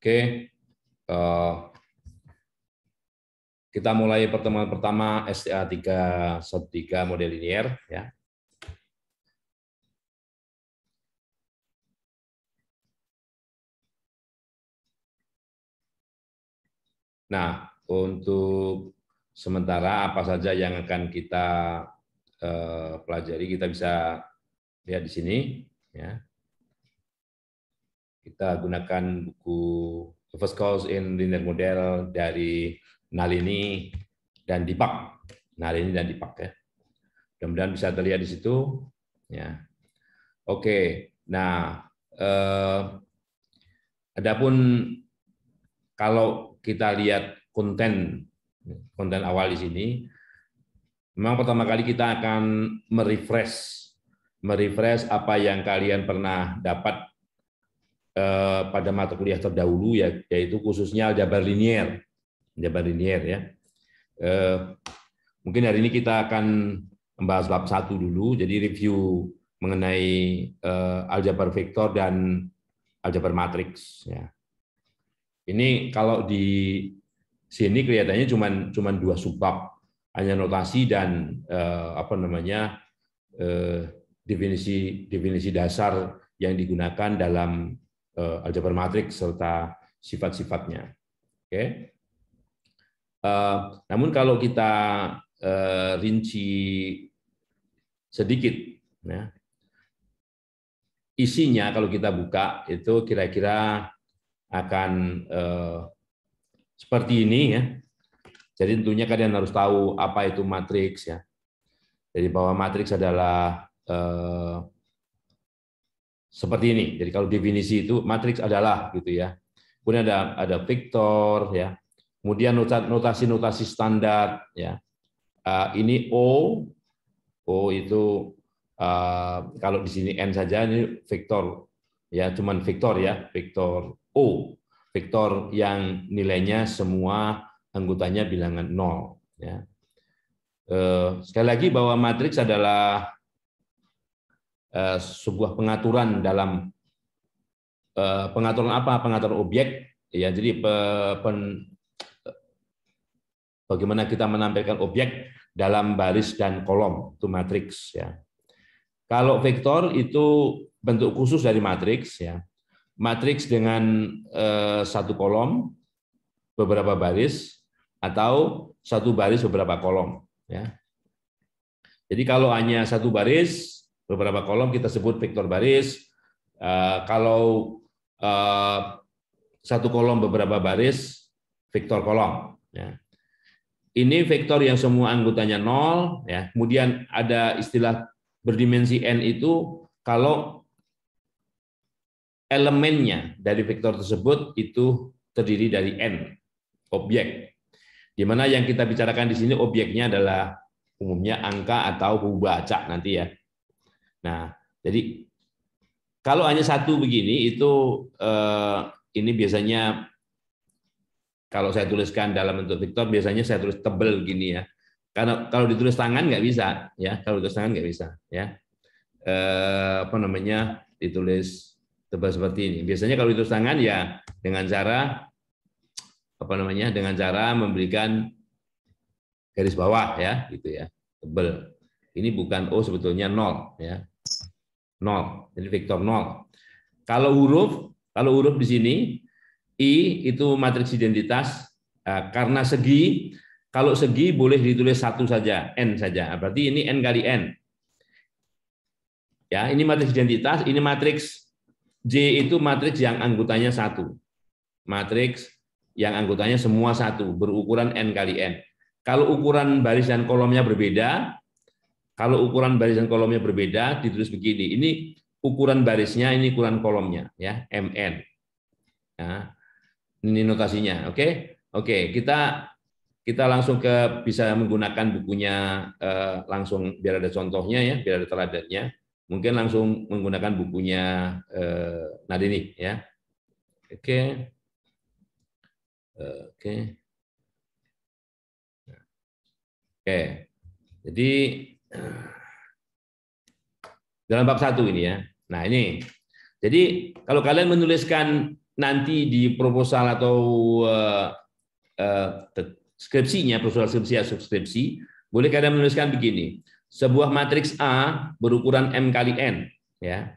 Oke, eh, kita mulai pertemuan pertama STA sub 3 model linier ya. Nah, untuk sementara apa saja yang akan kita eh, pelajari kita bisa lihat di sini ya. Kita gunakan buku The First Cause in Linear Model dari Nalini dan Dipak. Nalini dan Dipak ya. Mudah-mudahan bisa terlihat di situ. Ya. Oke. Nah, eh, adapun kalau kita lihat konten konten awal di sini, memang pertama kali kita akan merefresh merefresh apa yang kalian pernah dapat Eh, pada mata kuliah terdahulu ya yaitu khususnya aljabar linier aljabar linier ya eh, mungkin hari ini kita akan membahas bab satu dulu jadi review mengenai eh, aljabar vektor dan aljabar matriks ya ini kalau di sini kelihatannya cuma cuma dua subbab hanya notasi dan apa namanya definisi definisi dasar yang digunakan dalam Eh, aljabar matriks serta sifat-sifatnya. Oke. Eh, namun kalau kita eh, rinci sedikit, ya, isinya kalau kita buka itu kira-kira akan seperti ini ya. Jadi tentunya kalian harus tahu apa itu matriks ya. Jadi bahwa matriks adalah seperti ini. Jadi kalau definisi itu matriks adalah gitu ya. Kemudian ada ada vektor ya. Kemudian notasi-notasi standar ya. Uh, ini O O itu uh, kalau di sini n saja ini vektor ya cuman vektor ya, vektor O. Vektor yang nilainya semua anggotanya bilangan nol ya. Uh, sekali lagi bahwa matriks adalah Eh, sebuah pengaturan dalam eh, pengaturan apa pengaturan objek ya jadi pen, bagaimana kita menampilkan objek dalam baris dan kolom itu matriks ya kalau vektor itu bentuk khusus dari matriks ya matriks dengan eh, satu kolom beberapa baris atau satu baris beberapa kolom ya jadi kalau hanya satu baris beberapa kolom kita sebut vektor baris. Eh, kalau eh, satu kolom beberapa baris, vektor kolom. Ya. Ini vektor yang semua anggotanya nol. Ya. Kemudian ada istilah berdimensi n itu kalau elemennya dari vektor tersebut itu terdiri dari n objek. Di mana yang kita bicarakan di sini objeknya adalah umumnya angka atau baca nanti ya. Nah, jadi kalau hanya satu begini itu eh, ini biasanya kalau saya tuliskan dalam bentuk vektor biasanya saya tulis tebel gini ya. Karena kalau ditulis tangan nggak bisa ya, kalau ditulis tangan nggak bisa ya. Eh, apa namanya ditulis tebal seperti ini. Biasanya kalau ditulis tangan ya dengan cara apa namanya dengan cara memberikan garis bawah ya gitu ya tebel ini bukan O sebetulnya nol ya nol. Jadi vektor nol. Kalau huruf, kalau huruf di sini i itu matriks identitas eh, karena segi. Kalau segi boleh ditulis satu saja, n saja. Ah, berarti ini n kali n. Ya, ini matriks identitas, ini matriks J itu matriks yang anggotanya satu. Matriks yang anggotanya semua satu, berukuran n kali n. Kalau ukuran baris dan kolomnya berbeda, kalau ukuran baris dan kolomnya berbeda, ditulis begini. Ini ukuran barisnya, ini ukuran kolomnya, ya MN. Nah, ya, ini notasinya, oke? Okay? Oke, okay, kita kita langsung ke bisa menggunakan bukunya eh, langsung biar ada contohnya ya, biar ada teladannya. Mungkin langsung menggunakan bukunya eh, Nadini ya. Oke. Okay. Oke. Okay. Oke. Okay. Jadi dalam bab satu ini ya. Nah ini. Jadi kalau kalian menuliskan nanti di proposal atau uh, uh, skripsinya, proposal skripsi atau subskripsi, boleh kalian menuliskan begini. Sebuah matriks A berukuran M kali N. ya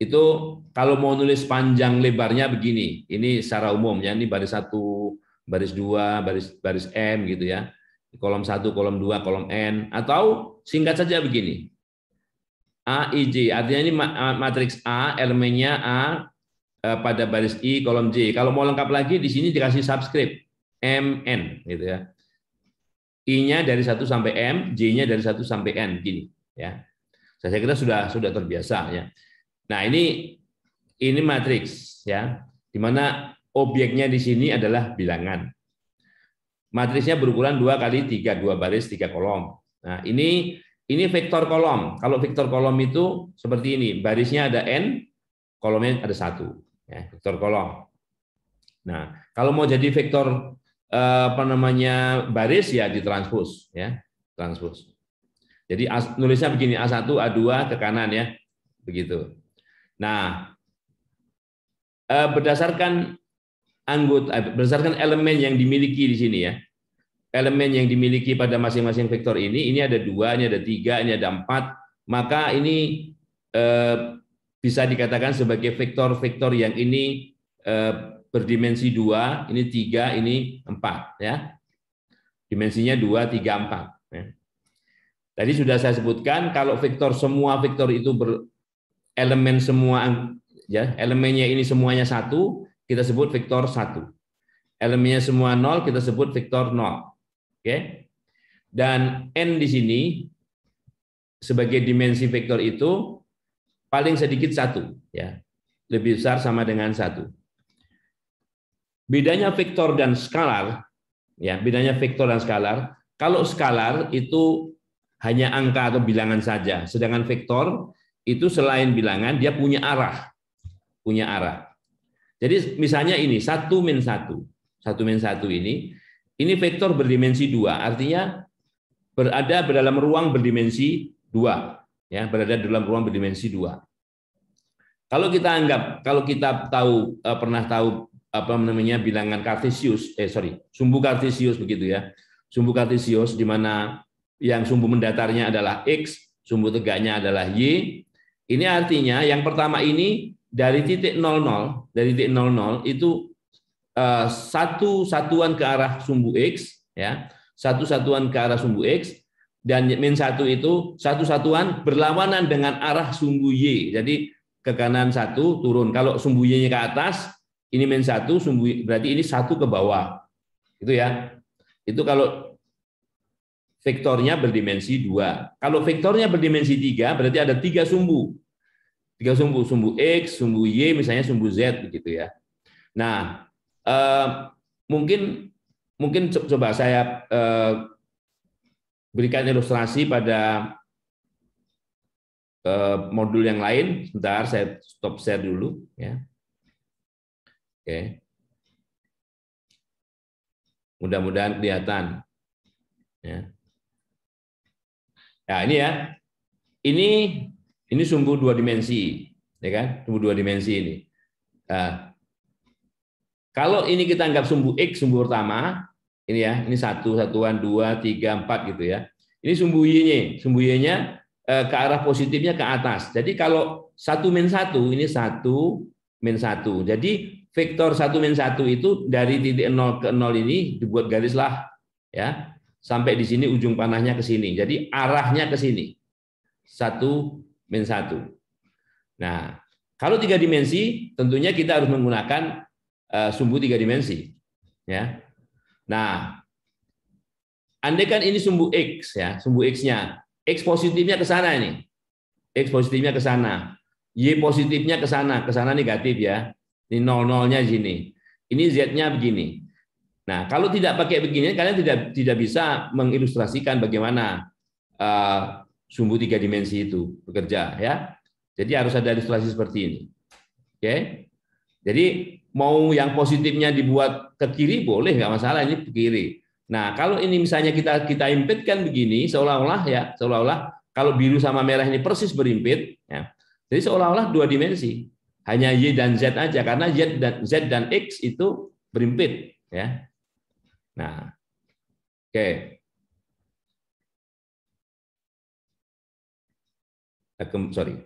Itu kalau mau nulis panjang lebarnya begini. Ini secara umum, ya ini baris satu, baris dua, baris, baris M gitu ya kolom 1, kolom 2, kolom N, atau singkat saja begini. A, I, J. Artinya ini matriks A, elemennya A e, pada baris I, kolom J. Kalau mau lengkap lagi, di sini dikasih subscript M, N. Gitu ya. I-nya dari 1 sampai M, J-nya dari 1 sampai N. Gini. Ya. Saya kira sudah sudah terbiasa. ya. Nah ini ini matriks. ya, Di objeknya di sini adalah bilangan. Matrisnya berukuran dua kali tiga, dua baris tiga kolom. Nah, ini ini vektor kolom. Kalau vektor kolom itu seperti ini, barisnya ada n, kolomnya ada satu. Ya, vektor kolom. Nah, kalau mau jadi vektor eh, apa namanya baris ya ditranspose, ya transpose. Jadi nulisnya begini A1 A2 ke kanan ya, begitu. Nah, eh, berdasarkan anggota eh, berdasarkan elemen yang dimiliki di sini ya. Elemen yang dimiliki pada masing-masing vektor ini, ini ada dua, ini ada tiga, ini ada empat, maka ini eh, bisa dikatakan sebagai vektor-vektor yang ini eh, berdimensi dua, ini tiga, ini empat ya. Dimensinya dua, tiga, empat. Ya. Tadi sudah saya sebutkan kalau vektor semua vektor itu ber, elemen semua ya elemennya ini semuanya satu kita sebut vektor 1. Elemennya semua 0, kita sebut vektor 0. Oke. Dan n di sini sebagai dimensi vektor itu paling sedikit satu ya. Lebih besar sama dengan satu. Bedanya vektor dan skalar ya, bedanya vektor dan skalar. Kalau skalar itu hanya angka atau bilangan saja, sedangkan vektor itu selain bilangan dia punya arah. Punya arah. Jadi misalnya ini satu min satu, satu min satu ini, ini vektor berdimensi dua, artinya berada dalam ruang berdimensi dua, ya berada dalam ruang berdimensi dua. Kalau kita anggap, kalau kita tahu eh, pernah tahu apa namanya bilangan kartesius, eh sorry, sumbu kartesius begitu ya, sumbu kartesius di mana yang sumbu mendatarnya adalah x, sumbu tegaknya adalah y. Ini artinya yang pertama ini dari titik 00 dari titik 00 itu uh, satu satuan ke arah sumbu x ya satu satuan ke arah sumbu x dan min satu itu satu satuan berlawanan dengan arah sumbu y jadi ke kanan satu turun kalau sumbu y-nya ke atas ini min satu sumbu y, berarti ini satu ke bawah itu ya itu kalau vektornya berdimensi dua kalau vektornya berdimensi tiga berarti ada tiga sumbu tiga sumbu, sumbu X, sumbu Y, misalnya sumbu Z begitu ya. Nah, eh, mungkin mungkin coba saya eh, berikan ilustrasi pada eh, modul yang lain. Sebentar, saya stop share dulu ya. Oke. Mudah-mudahan kelihatan. Ya. Nah, ini ya. Ini ini sumbu dua dimensi, ya kan? Sumbu dua dimensi ini. Nah, kalau ini kita anggap sumbu x sumbu pertama, ini ya, ini satu satuan dua tiga empat gitu ya. Ini sumbu y-nya, sumbu y-nya eh, ke arah positifnya ke atas. Jadi kalau satu min satu ini satu min satu. Jadi vektor satu min satu itu dari titik nol ke nol ini dibuat garis lah ya sampai di sini ujung panahnya ke sini. Jadi arahnya ke sini. Satu min satu. Nah, kalau tiga dimensi, tentunya kita harus menggunakan eh, sumbu tiga dimensi. Ya. Nah, andaikan ini sumbu x ya, sumbu x-nya, x positifnya ke sana ini, x positifnya ke sana, y positifnya ke sana, ke sana negatif ya, ini nol nolnya sini, ini z-nya begini. Nah, kalau tidak pakai begini, kalian tidak tidak bisa mengilustrasikan bagaimana eh, sumbu tiga dimensi itu bekerja ya. Jadi harus ada ilustrasi seperti ini. Oke. Jadi mau yang positifnya dibuat ke kiri boleh nggak masalah ini ke kiri. Nah, kalau ini misalnya kita kita impitkan begini seolah-olah ya, seolah-olah kalau biru sama merah ini persis berimpit ya. Jadi seolah-olah dua dimensi. Hanya Y dan Z aja karena Z dan Z dan X itu berimpit ya. Nah. Oke. Okay. sorry,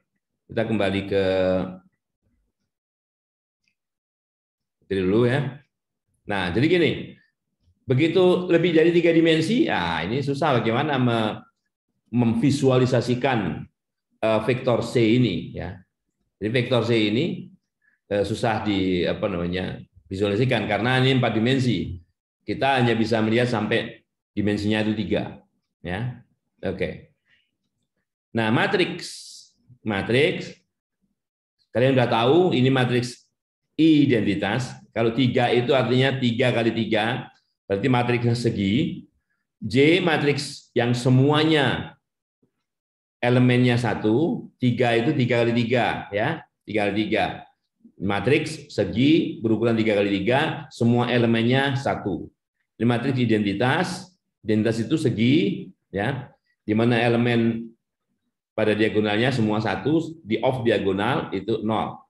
kita kembali ke jadi dulu ya. Nah, jadi gini, begitu lebih dari tiga dimensi, ah ini susah bagaimana memvisualisasikan eh, vektor c ini ya. Jadi vektor c ini eh, susah di apa namanya visualisasikan karena ini empat dimensi. Kita hanya bisa melihat sampai dimensinya itu tiga, ya. Oke. Okay. Nah, matriks matriks. Kalian sudah tahu ini matriks identitas. Kalau tiga itu artinya tiga kali tiga, berarti matriksnya segi. J matriks yang semuanya elemennya satu, tiga itu tiga kali tiga, ya tiga kali tiga. Matriks segi berukuran tiga kali tiga, semua elemennya satu. Ini matriks identitas, identitas itu segi, ya di mana elemen pada diagonalnya semua satu, di off diagonal itu nol.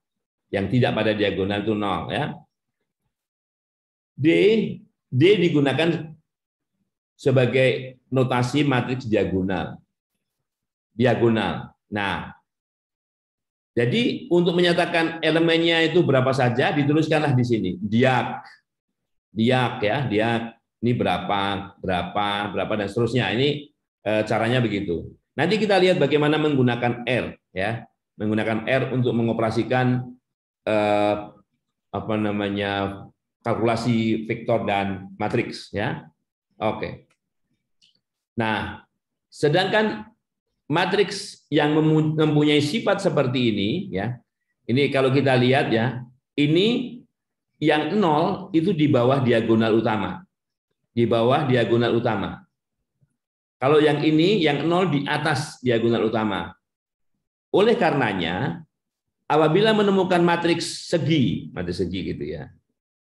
Yang tidak pada diagonal itu nol ya. D D digunakan sebagai notasi matriks diagonal. Diagonal. Nah, jadi untuk menyatakan elemennya itu berapa saja dituliskanlah di sini. Diak. Diak ya, diak. Ini berapa, berapa, berapa dan seterusnya. Ini eh, caranya begitu. Nanti kita lihat bagaimana menggunakan R ya, menggunakan R untuk mengoperasikan eh, apa namanya kalkulasi vektor dan matriks ya. Oke. Nah, sedangkan matriks yang mempunyai sifat seperti ini ya. Ini kalau kita lihat ya, ini yang nol itu di bawah diagonal utama. Di bawah diagonal utama. Kalau yang ini, yang nol di atas diagonal utama. Oleh karenanya, apabila menemukan matriks segi, matriks segi gitu ya,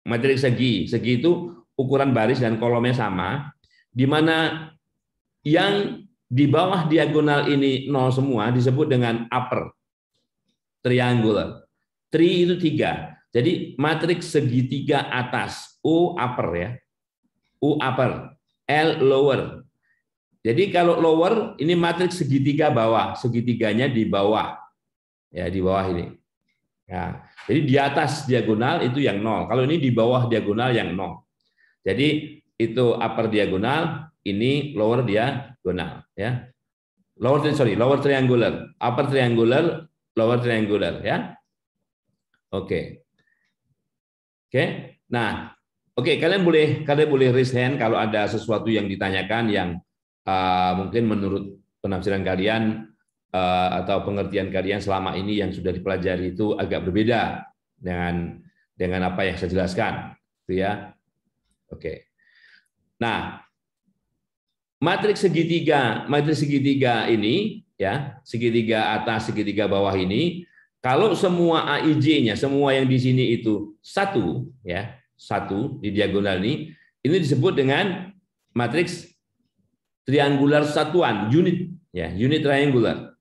matriks segi, segi itu ukuran baris dan kolomnya sama, di mana yang di bawah diagonal ini nol semua disebut dengan upper triangular. Tri itu tiga. Jadi matriks segitiga atas, U upper ya. U upper, L lower, jadi kalau lower ini matriks segitiga bawah, segitiganya di bawah. Ya, di bawah ini. Ya, jadi di atas diagonal itu yang nol. Kalau ini di bawah diagonal yang nol. Jadi itu upper diagonal, ini lower diagonal, ya. Lower sorry, lower triangular, upper triangular, lower triangular, ya. Oke. Okay. Oke. Okay. Nah, oke okay, kalian boleh kalian boleh raise hand kalau ada sesuatu yang ditanyakan yang Ah, mungkin menurut penafsiran kalian uh, atau pengertian kalian selama ini yang sudah dipelajari itu agak berbeda dengan dengan apa yang saya jelaskan, gitu ya. Oke. Nah, matriks segitiga, matriks segitiga ini ya, segitiga atas, segitiga bawah ini kalau semua AIJ-nya, semua yang di sini itu satu, ya satu di diagonal ini, ini disebut dengan matriks triangular satuan unit ya unit triangular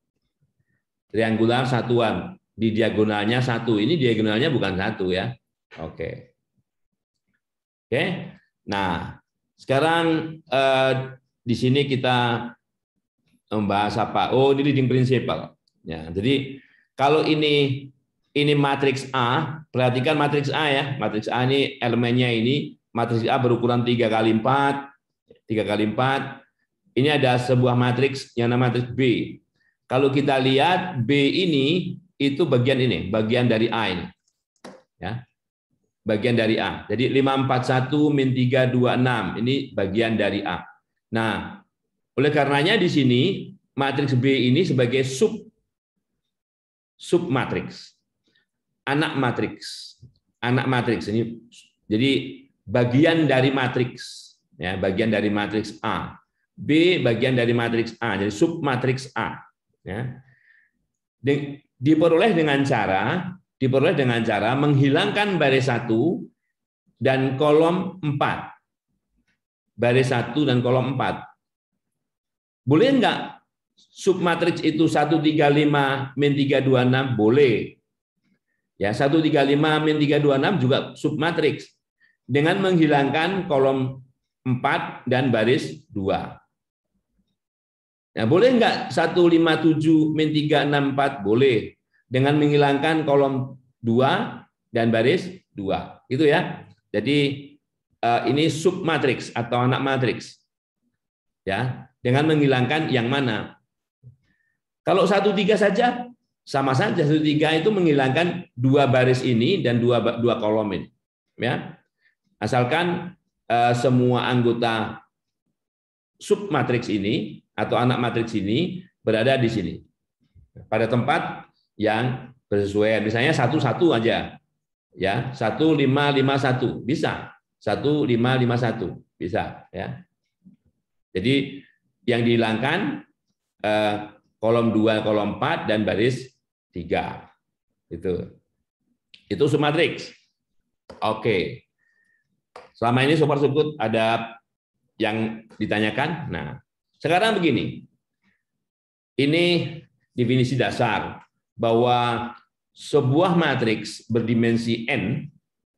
triangular satuan di diagonalnya satu ini diagonalnya bukan satu ya oke oke nah sekarang eh, di sini kita membahas apa oh ini leading principle ya jadi kalau ini ini matriks A perhatikan matriks A ya matriks A ini elemennya ini matriks A berukuran tiga kali empat tiga kali empat ini ada sebuah matriks yang namanya matriks B. Kalau kita lihat B ini itu bagian ini, bagian dari A ini. Ya. Bagian dari A. Jadi 541 min 326 ini bagian dari A. Nah, oleh karenanya di sini matriks B ini sebagai sub sub matriks. Anak matriks. Anak matriks ini jadi bagian dari matriks ya, bagian dari matriks A. B bagian dari matriks A, jadi sub matriks A. Ya. Diperoleh dengan cara diperoleh dengan cara menghilangkan baris 1 dan kolom 4. Baris 1 dan kolom 4. Boleh enggak sub matriks itu 135 min 326? Boleh. Ya, 135 min 326 juga sub matriks dengan menghilangkan kolom 4 dan baris 2. Nah, boleh nggak 157 min 364? Boleh. Dengan menghilangkan kolom 2 dan baris 2. Itu ya. Jadi eh, ini sub matrix atau anak matrix. Ya, dengan menghilangkan yang mana? Kalau 13 saja sama saja 13 itu menghilangkan dua baris ini dan dua dua kolom ini. Ya. Asalkan eh, semua anggota sub matriks ini atau anak matriks ini berada di sini. Pada tempat yang bersesuaian. Misalnya satu-satu aja. Ya, satu lima lima satu bisa. satu lima lima satu bisa ya. Jadi yang dihilangkan eh, kolom dua kolom empat dan baris tiga Itu. Itu matriks Oke. Selama ini super sukut ada yang ditanyakan? Nah, sekarang begini. Ini definisi dasar bahwa sebuah matriks berdimensi n,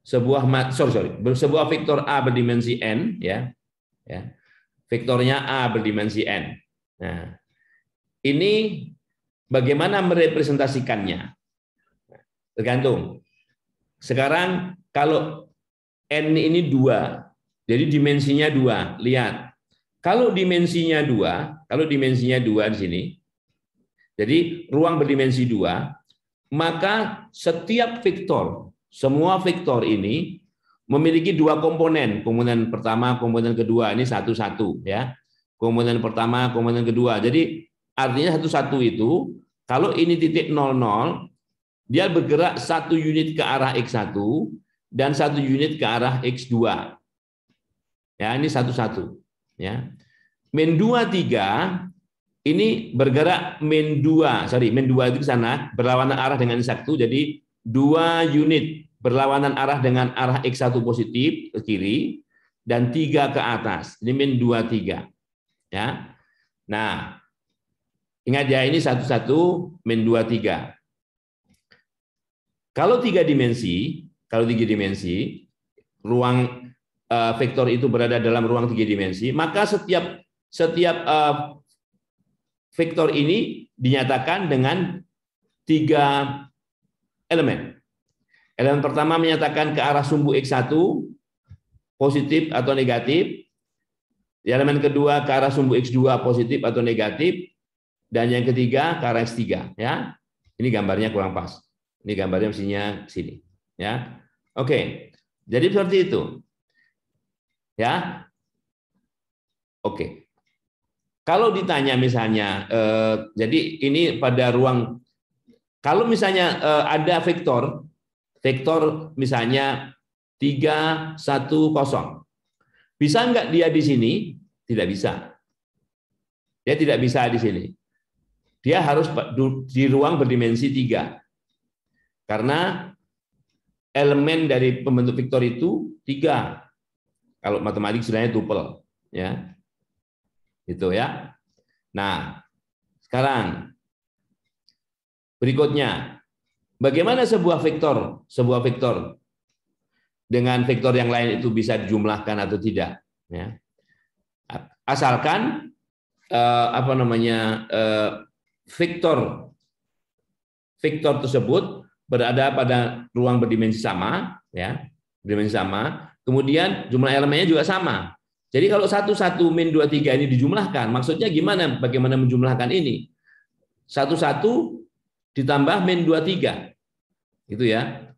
sebuah mat, sorry, sorry, sebuah vektor A berdimensi n ya. Ya. Vektornya A berdimensi n. Nah, ini bagaimana merepresentasikannya? Tergantung. Sekarang kalau n ini dua, jadi dimensinya dua. Lihat, kalau dimensinya dua, kalau dimensinya dua di sini, jadi ruang berdimensi dua, maka setiap vektor, semua vektor ini memiliki dua komponen, komponen pertama, komponen kedua, ini satu-satu ya. Komponen pertama, komponen kedua. Jadi artinya satu-satu itu, kalau ini titik 00, dia bergerak satu unit ke arah X1 dan satu unit ke arah X2. Ya, ini satu-satu. Ya. Min 2, 3, ini bergerak min 2, sorry, min 2 itu ke sana, berlawanan arah dengan X1, jadi 2 unit berlawanan arah dengan arah X1 positif ke kiri, dan 3 ke atas. Ini min 2, 3. Ya. Nah, ingat ya, ini satu-satu, min 2, 3. Kalau tiga dimensi, kalau tiga dimensi, ruang uh, vektor itu berada dalam ruang tiga dimensi, maka setiap setiap uh, vektor ini dinyatakan dengan tiga elemen. Elemen pertama menyatakan ke arah sumbu X1, positif atau negatif. elemen kedua ke arah sumbu X2, positif atau negatif. Dan yang ketiga ke arah X3. Ya. Ini gambarnya kurang pas. Ini gambarnya mestinya sini. Ya. Oke, jadi seperti itu. Ya. Oke. Kalau ditanya misalnya eh, jadi ini pada ruang kalau misalnya eh, ada vektor vektor misalnya 3 satu 0. Bisa nggak dia di sini? Tidak bisa. Dia tidak bisa di sini. Dia harus di ruang berdimensi tiga, Karena elemen dari pembentuk vektor itu tiga. Kalau matematik sebenarnya tupel, ya. Itu ya. Nah, sekarang berikutnya bagaimana sebuah vektor, sebuah vektor dengan vektor yang lain itu bisa dijumlahkan atau tidak, ya. Asalkan eh, apa namanya? Eh, vektor vektor tersebut berada pada ruang berdimensi sama, ya, dimensi sama, Kemudian jumlah elemennya juga sama. Jadi kalau satu satu min dua tiga ini dijumlahkan, maksudnya gimana bagaimana menjumlahkan ini? Satu satu ditambah min dua tiga, Gitu ya.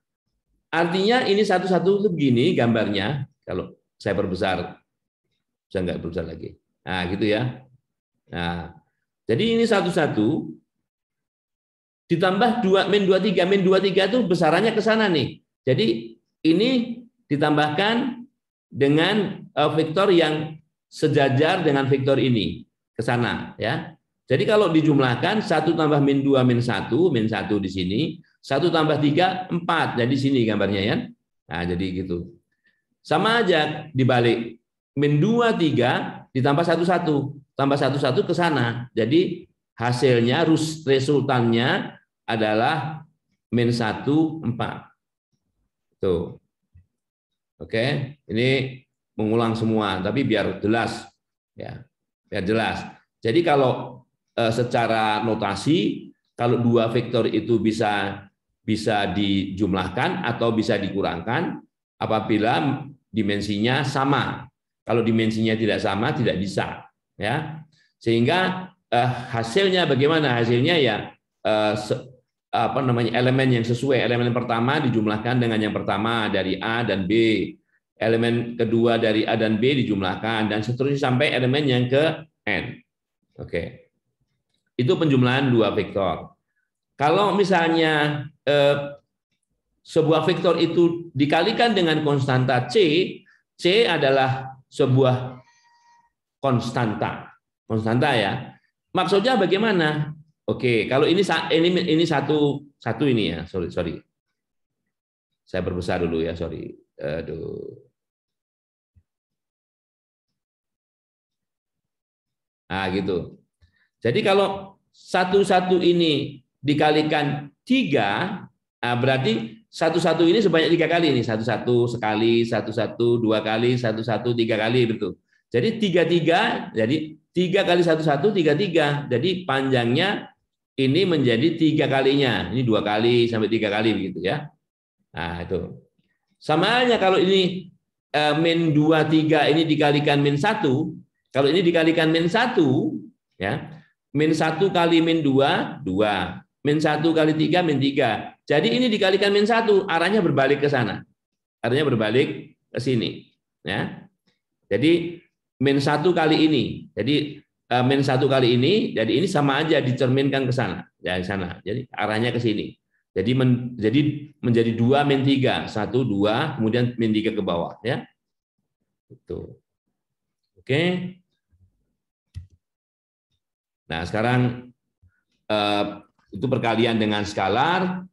Artinya ini satu-satu itu begini gambarnya. Kalau saya perbesar, saya nggak perbesar lagi. Nah, gitu ya. Nah, jadi ini satu-satu ditambah dua min dua tiga min dua tiga itu besarannya ke sana nih. Jadi ini ditambahkan dengan eh, vektor yang sejajar dengan vektor ini ke sana ya. Jadi kalau dijumlahkan satu tambah min dua min satu min satu di sini, satu tambah tiga empat Jadi nah, sini gambarnya ya. Nah, jadi gitu. Sama aja dibalik. Min dua tiga ditambah satu satu tambah satu satu ke sana. Jadi hasilnya resultannya adalah min satu empat Tuh. Oke, ini mengulang semua, tapi biar jelas, ya, biar jelas. Jadi kalau eh, secara notasi, kalau dua vektor itu bisa bisa dijumlahkan atau bisa dikurangkan apabila dimensinya sama. Kalau dimensinya tidak sama, tidak bisa, ya. Sehingga eh, hasilnya bagaimana? Hasilnya ya eh, apa namanya elemen yang sesuai. Elemen yang pertama dijumlahkan dengan yang pertama dari A dan B. Elemen kedua dari A dan B dijumlahkan dan seterusnya sampai elemen yang ke N. Oke. Okay. Itu penjumlahan dua vektor. Kalau misalnya eh, sebuah vektor itu dikalikan dengan konstanta C, C adalah sebuah konstanta. Konstanta ya. Maksudnya bagaimana? Oke, kalau ini ini ini satu satu ini ya, sorry sorry. Saya berbesar dulu ya, sorry. Aduh. Nah, gitu. Jadi kalau satu-satu ini dikalikan tiga, ah, berarti satu-satu ini sebanyak tiga kali ini, satu-satu sekali, satu-satu dua kali, satu-satu tiga kali gitu. Jadi tiga tiga, jadi tiga kali satu satu tiga tiga, jadi panjangnya ini menjadi tiga kalinya. Ini dua kali sampai tiga kali begitu ya. Nah itu. Sama aja kalau ini eh, min dua tiga ini dikalikan min satu. Kalau ini dikalikan min satu, ya min satu kali min dua dua. Min satu kali tiga min tiga. Jadi ini dikalikan min satu. arahnya berbalik ke sana. Arahnya berbalik ke sini. Ya. Jadi min satu kali ini. Jadi Eh, men satu kali ini, jadi ini sama aja dicerminkan ke sana, ya ke sana. Jadi arahnya ke sini. Jadi men, jadi menjadi dua min tiga, satu dua, kemudian min tiga ke bawah, ya. Itu. Oke. Nah sekarang eh, itu perkalian dengan skalar,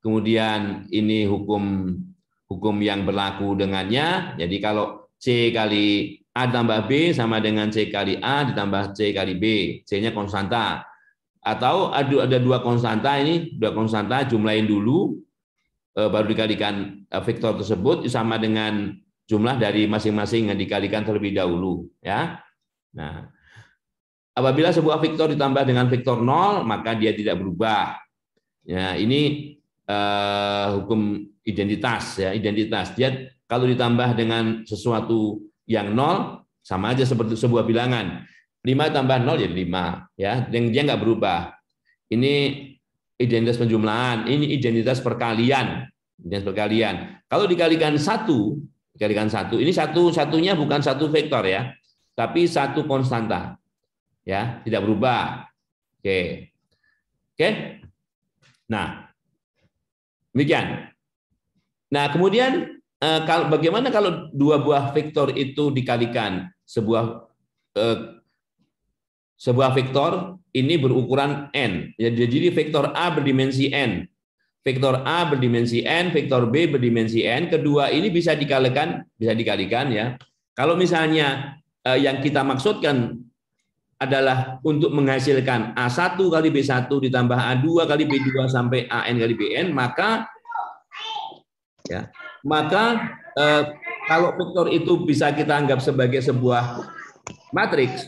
kemudian ini hukum hukum yang berlaku dengannya. Jadi kalau c kali A ditambah B sama dengan C kali A ditambah C kali B. C-nya konstanta. Atau ada dua konstanta ini, dua konstanta jumlahin dulu, e, baru dikalikan e, vektor tersebut sama dengan jumlah dari masing-masing yang dikalikan terlebih dahulu. ya. Nah, Apabila sebuah vektor ditambah dengan vektor nol, maka dia tidak berubah. Ya, ini eh, hukum identitas ya, identitas. Dia kalau ditambah dengan sesuatu yang nol sama aja seperti sebuah bilangan. 5 tambah 0 jadi 5 ya. Yang dia nggak berubah. Ini identitas penjumlahan, ini identitas perkalian. Identitas perkalian. Kalau dikalikan satu, dikalikan satu, ini satu satunya bukan satu vektor ya, tapi satu konstanta. Ya, tidak berubah. Oke. Oke. Nah, demikian. Nah, kemudian Eh, kalau bagaimana kalau dua buah vektor itu dikalikan sebuah eh, sebuah vektor ini berukuran n. Ya, jadi vektor A berdimensi n. Vektor A berdimensi n, vektor B berdimensi n. Kedua ini bisa dikalikan, bisa dikalikan ya. Kalau misalnya eh, yang kita maksudkan adalah untuk menghasilkan A1 kali B1 ditambah A2 kali B2 sampai AN kali BN, maka ya maka eh, kalau vektor itu bisa kita anggap sebagai sebuah matriks,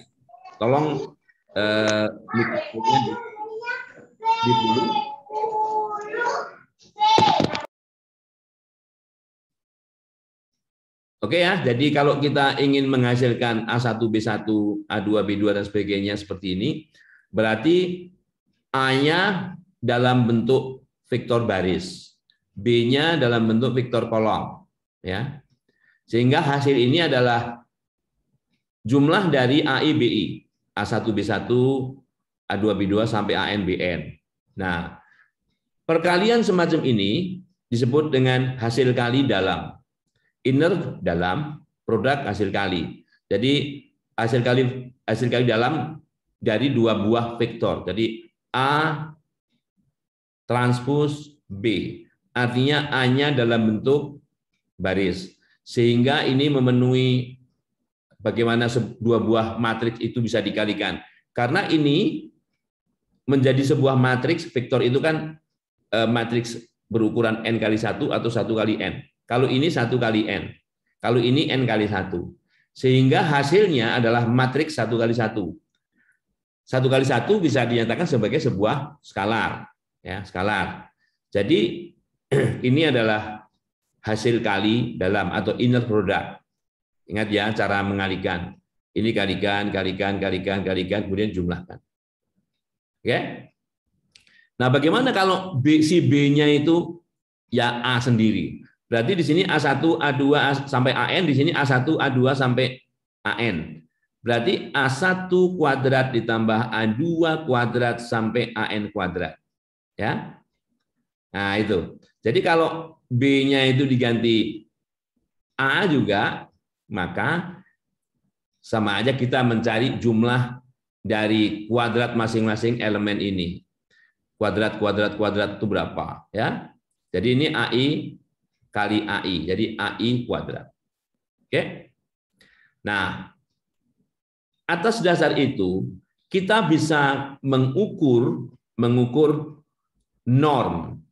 tolong eh, dulu. Oke ya, jadi kalau kita ingin menghasilkan A1, B1, A2, B2, dan sebagainya seperti ini, berarti A-nya dalam bentuk vektor baris. B-nya dalam bentuk vektor kolom, ya. Sehingga hasil ini adalah jumlah dari AI BI, A1 B1, A2 B2 sampai AN BN. Nah, perkalian semacam ini disebut dengan hasil kali dalam. Inner dalam, produk hasil kali. Jadi hasil kali hasil kali dalam dari dua buah vektor. Jadi A transpose B artinya hanya dalam bentuk baris. Sehingga ini memenuhi bagaimana dua buah matriks itu bisa dikalikan. Karena ini menjadi sebuah matriks, vektor itu kan e, matriks berukuran n kali satu atau satu kali n. Kalau ini satu kali n, kalau ini n kali satu, sehingga hasilnya adalah matriks satu kali satu. Satu kali satu bisa dinyatakan sebagai sebuah skalar, ya skalar. Jadi ini adalah hasil kali dalam atau inner product. Ingat ya cara mengalikan. Ini kalikan, kalikan, kalikan, kalikan, kemudian jumlahkan. Oke? Okay? Nah, bagaimana kalau B, si B-nya itu ya A sendiri? Berarti di sini A1, A2 A, sampai AN, di sini A1, A2 sampai AN. Berarti A1 kuadrat ditambah A2 kuadrat sampai AN kuadrat. Ya. Nah, itu. Jadi kalau B-nya itu diganti A juga, maka sama aja kita mencari jumlah dari kuadrat masing-masing elemen ini. Kuadrat, kuadrat, kuadrat itu berapa? ya? Jadi ini AI kali AI. Jadi AI kuadrat. Oke? Nah, atas dasar itu kita bisa mengukur mengukur norm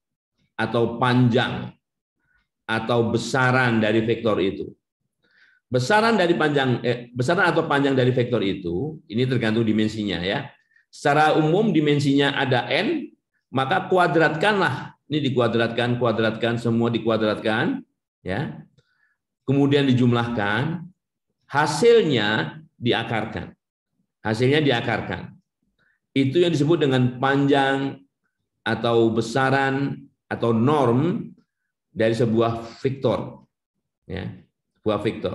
atau panjang atau besaran dari vektor itu. Besaran dari panjang eh, besaran atau panjang dari vektor itu ini tergantung dimensinya ya. Secara umum dimensinya ada n, maka kuadratkanlah. Ini dikuadratkan, kuadratkan, semua dikuadratkan ya. Kemudian dijumlahkan, hasilnya diakarkan. Hasilnya diakarkan. Itu yang disebut dengan panjang atau besaran atau norm dari sebuah vektor ya sebuah vektor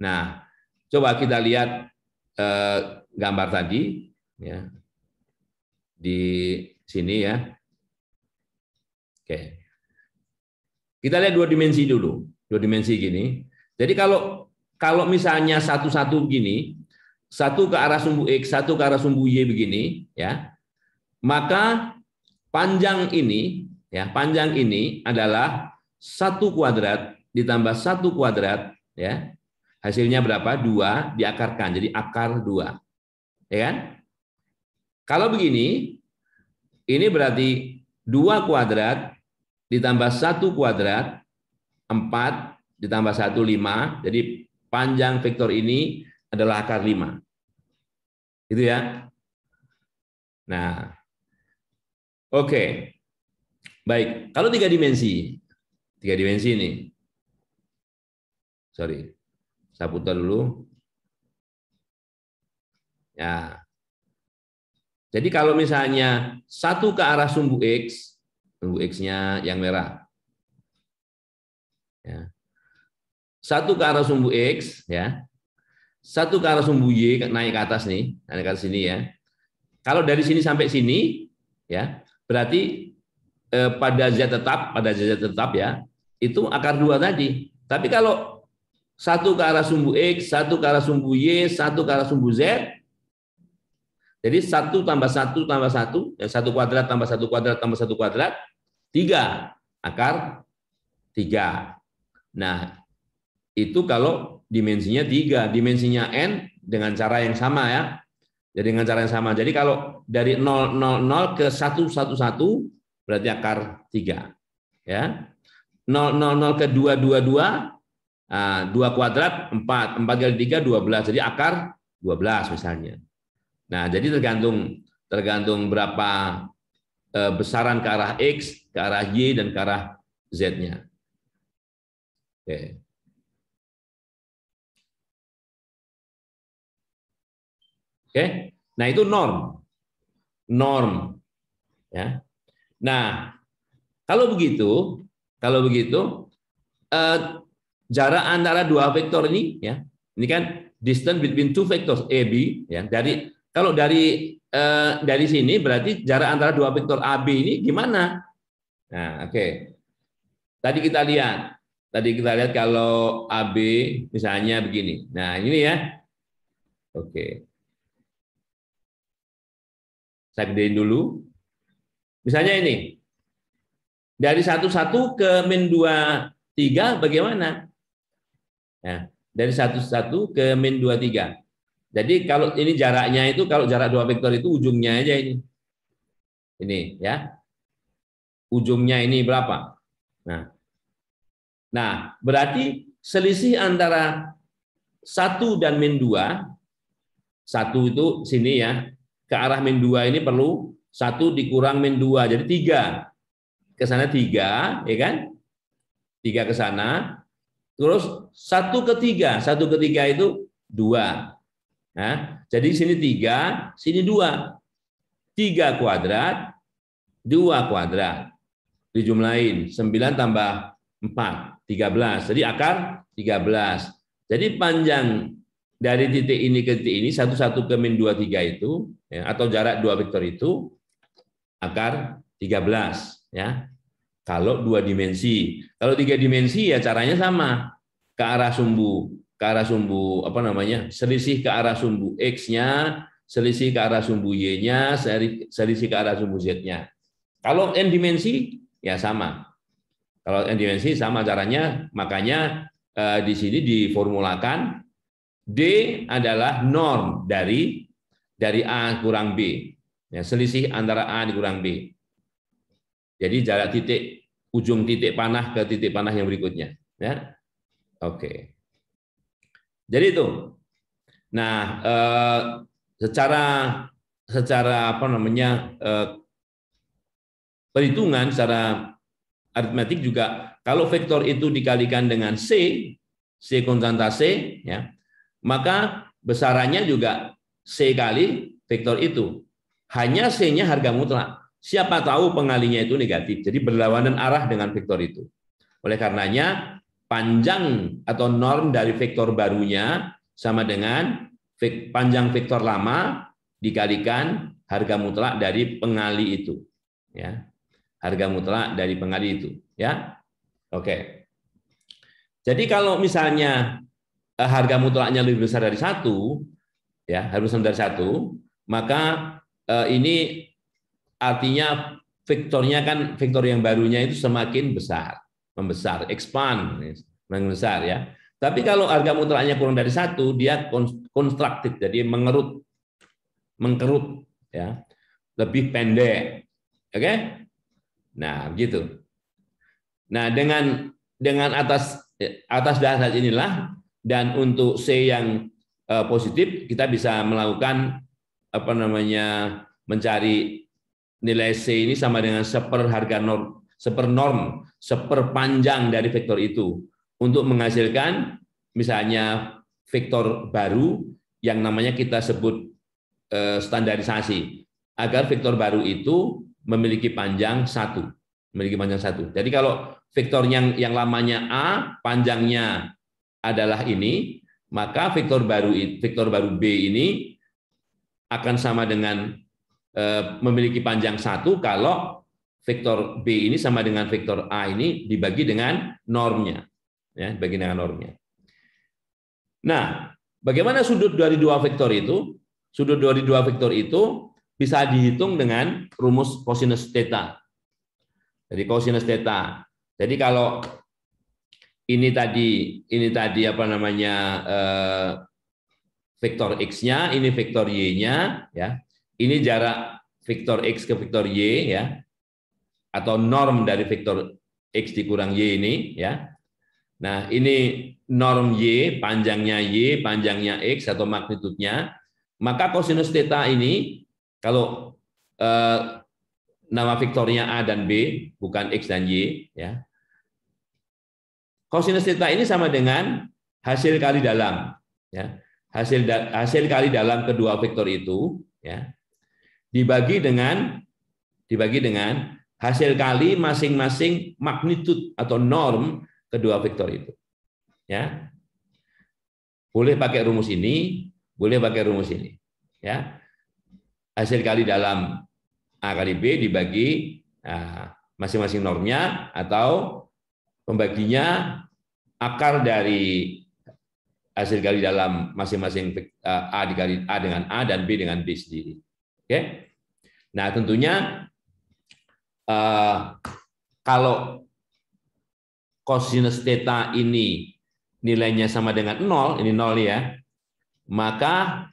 nah coba kita lihat eh, gambar tadi ya di sini ya oke kita lihat dua dimensi dulu dua dimensi gini jadi kalau kalau misalnya satu-satu gini satu ke arah sumbu x satu ke arah sumbu y begini ya maka Panjang ini ya, panjang ini adalah satu kuadrat ditambah satu kuadrat ya. Hasilnya berapa? Dua diakarkan. Jadi akar dua. Ya kan? Kalau begini, ini berarti dua kuadrat ditambah satu kuadrat empat ditambah satu lima. Jadi panjang vektor ini adalah akar lima. Gitu ya. Nah, Oke, baik. Kalau tiga dimensi, tiga dimensi ini. Sorry, saya putar dulu. Ya. Jadi kalau misalnya satu ke arah sumbu x, sumbu x-nya yang merah. Ya. Satu ke arah sumbu x, ya. Satu ke arah sumbu y naik ke atas nih, naik ke atas sini ya. Kalau dari sini sampai sini, ya Berarti eh, pada zat tetap, pada zat tetap ya, itu akar dua tadi. Tapi kalau satu ke arah sumbu X, satu ke arah sumbu Y, satu ke arah sumbu Z, jadi satu tambah satu tambah satu, ya satu kuadrat tambah satu kuadrat tambah satu kuadrat, tiga akar tiga. Nah itu kalau dimensinya tiga, dimensinya n dengan cara yang sama ya. Jadi dengan cara yang sama. Jadi kalau dari 000 ke 111 berarti akar 3. Ya. 000 ke 222 2 ah, kuadrat 4, 4 kali 3 12. Jadi akar 12 misalnya. Nah, jadi tergantung tergantung berapa eh, besaran ke arah X, ke arah Y dan ke arah Z-nya. Oke. Okay. Oke. Nah, itu norm. Norm. Ya. Nah, kalau begitu, kalau begitu eh, jarak antara dua vektor ini ya. Ini kan distance between two vectors AB ya. Dari kalau dari eh, dari sini berarti jarak antara dua vektor AB ini gimana? Nah, oke. Okay. Tadi kita lihat Tadi kita lihat kalau AB misalnya begini. Nah, ini ya. Oke. Saya gedein dulu. Misalnya ini. Dari 11 ke min 23 bagaimana? Ya, dari 11 ke min 23. Jadi kalau ini jaraknya itu kalau jarak dua vektor itu ujungnya aja ini. Ini ya. Ujungnya ini berapa? Nah. Nah, berarti selisih antara 1 dan min 2 1 itu sini ya ke arah min 2 ini perlu satu dikurang min 2, jadi tiga. Ke sana tiga, ya kan? Tiga ke sana. Terus satu ke tiga, satu ke tiga itu dua. Nah, jadi sini tiga, sini dua. Tiga kuadrat, dua kuadrat. Dijumlahin, sembilan tambah empat, tiga belas. Jadi akar tiga belas. Jadi panjang dari titik ini ke titik ini satu satu ke min dua tiga itu ya, atau jarak dua vektor itu akar 13 ya kalau dua dimensi kalau tiga dimensi ya caranya sama ke arah sumbu ke arah sumbu apa namanya selisih ke arah sumbu x-nya selisih ke arah sumbu y-nya selisih ke arah sumbu z-nya kalau n dimensi ya sama kalau n dimensi sama caranya makanya eh, di sini diformulakan D adalah norm dari dari A kurang B. Ya, selisih antara A dikurang B. Jadi jarak titik ujung titik panah ke titik panah yang berikutnya. Ya, oke. Jadi itu. Nah, eh, secara secara apa namanya eh, perhitungan secara aritmetik juga kalau vektor itu dikalikan dengan c c konstanta c ya maka besarannya juga C kali vektor itu. Hanya C-nya harga mutlak. Siapa tahu pengalinya itu negatif. Jadi berlawanan arah dengan vektor itu. Oleh karenanya, panjang atau norm dari vektor barunya sama dengan panjang vektor lama dikalikan harga mutlak dari pengali itu. Ya, harga mutlak dari pengali itu. Ya, oke. Jadi kalau misalnya Eh, harga mutlaknya lebih besar dari satu, ya harus dari satu, maka eh, ini artinya vektornya kan vektor yang barunya itu semakin besar, membesar, expand, membesar ya. Tapi kalau harga mutlaknya kurang dari satu, dia konstruktif, jadi mengerut, mengkerut, ya, lebih pendek, oke? Okay? Nah, gitu. Nah, dengan dengan atas atas dasar inilah dan untuk C yang eh, positif kita bisa melakukan apa namanya mencari nilai C ini sama dengan seper harga norm, seper norm, seper panjang dari vektor itu untuk menghasilkan misalnya vektor baru yang namanya kita sebut eh, standarisasi agar vektor baru itu memiliki panjang satu, memiliki panjang satu. Jadi kalau vektor yang yang lamanya a panjangnya adalah ini, maka vektor baru vektor baru B ini akan sama dengan eh, memiliki panjang satu kalau vektor B ini sama dengan vektor A ini dibagi dengan normnya. Ya, dibagi dengan normnya. Nah, bagaimana sudut dari dua vektor itu? Sudut dari dua vektor itu bisa dihitung dengan rumus cosinus theta. Jadi cosinus theta. Jadi kalau ini tadi ini tadi apa namanya eh, vektor x-nya, ini vektor y-nya, ya. Ini jarak vektor x ke vektor y, ya. Atau norm dari vektor x dikurang y ini, ya. Nah, ini norm y, panjangnya y, panjangnya x atau magnitudnya. Maka kosinus theta ini kalau eh, nama vektornya a dan b, bukan x dan y, ya. Kosinus theta ini sama dengan hasil kali dalam. Ya. Hasil da, hasil kali dalam kedua vektor itu ya, dibagi dengan dibagi dengan hasil kali masing-masing magnitude atau norm kedua vektor itu. Ya. Boleh pakai rumus ini, boleh pakai rumus ini. Ya. Hasil kali dalam A kali B dibagi ah, masing-masing normnya atau Pembaginya akar dari hasil kali dalam masing-masing eh, A dikali A dengan A dan B dengan B sendiri. Oke. Okay? Nah, tentunya eh, kalau cosinus theta ini nilainya sama dengan nol, ini nol ya, maka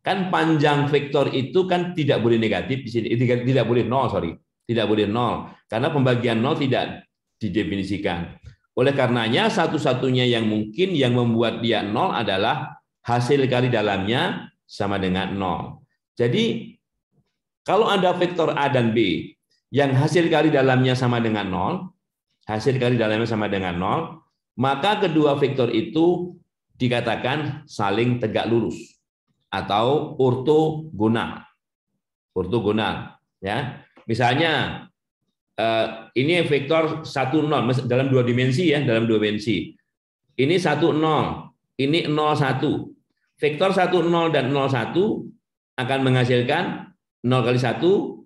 kan panjang vektor itu kan tidak boleh negatif di sini, eh, tidak, tidak boleh nol sorry, tidak boleh nol karena pembagian nol tidak didefinisikan. Oleh karenanya satu-satunya yang mungkin yang membuat dia nol adalah hasil kali dalamnya sama dengan nol. Jadi kalau ada vektor A dan B yang hasil kali dalamnya sama dengan nol, hasil kali dalamnya sama dengan nol, maka kedua vektor itu dikatakan saling tegak lurus atau ortogonal. Ortogonal, ya. Misalnya Eh, ini vektor satu nol dalam dua dimensi ya, dalam dua dimensi. Ini satu nol, ini nol satu. Vektor satu nol dan nol satu akan menghasilkan nol kali satu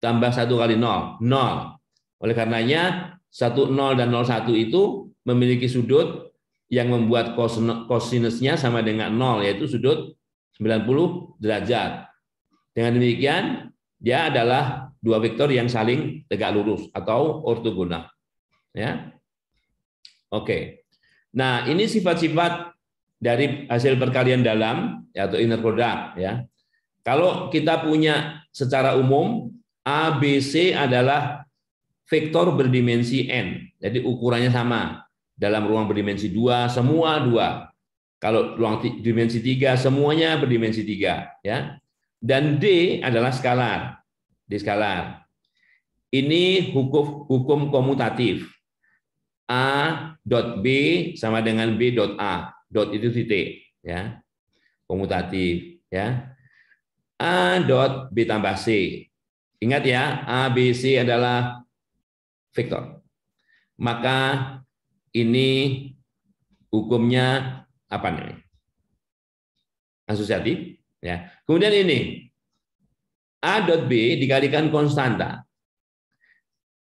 tambah satu kali nol, nol. Oleh karenanya satu nol dan nol satu itu memiliki sudut yang membuat kosinusnya sama dengan nol yaitu sudut 90 derajat. Dengan demikian dia adalah dua vektor yang saling tegak lurus atau ortogonal. Ya. Oke. Nah, ini sifat-sifat dari hasil perkalian dalam atau inner product ya. Kalau kita punya secara umum ABC adalah vektor berdimensi n. Jadi ukurannya sama. Dalam ruang berdimensi dua, semua dua. Kalau ruang dimensi tiga, semuanya berdimensi tiga, ya. Dan D adalah skalar di skala. Ini hukum hukum komutatif. A dot B sama dengan B dot A. Dot itu titik, ya. Komutatif, ya. A dot B tambah C. Ingat ya, A, B, C adalah vektor. Maka ini hukumnya apa nih? Asosiatif, ya. Kemudian ini A dot B dikalikan konstanta.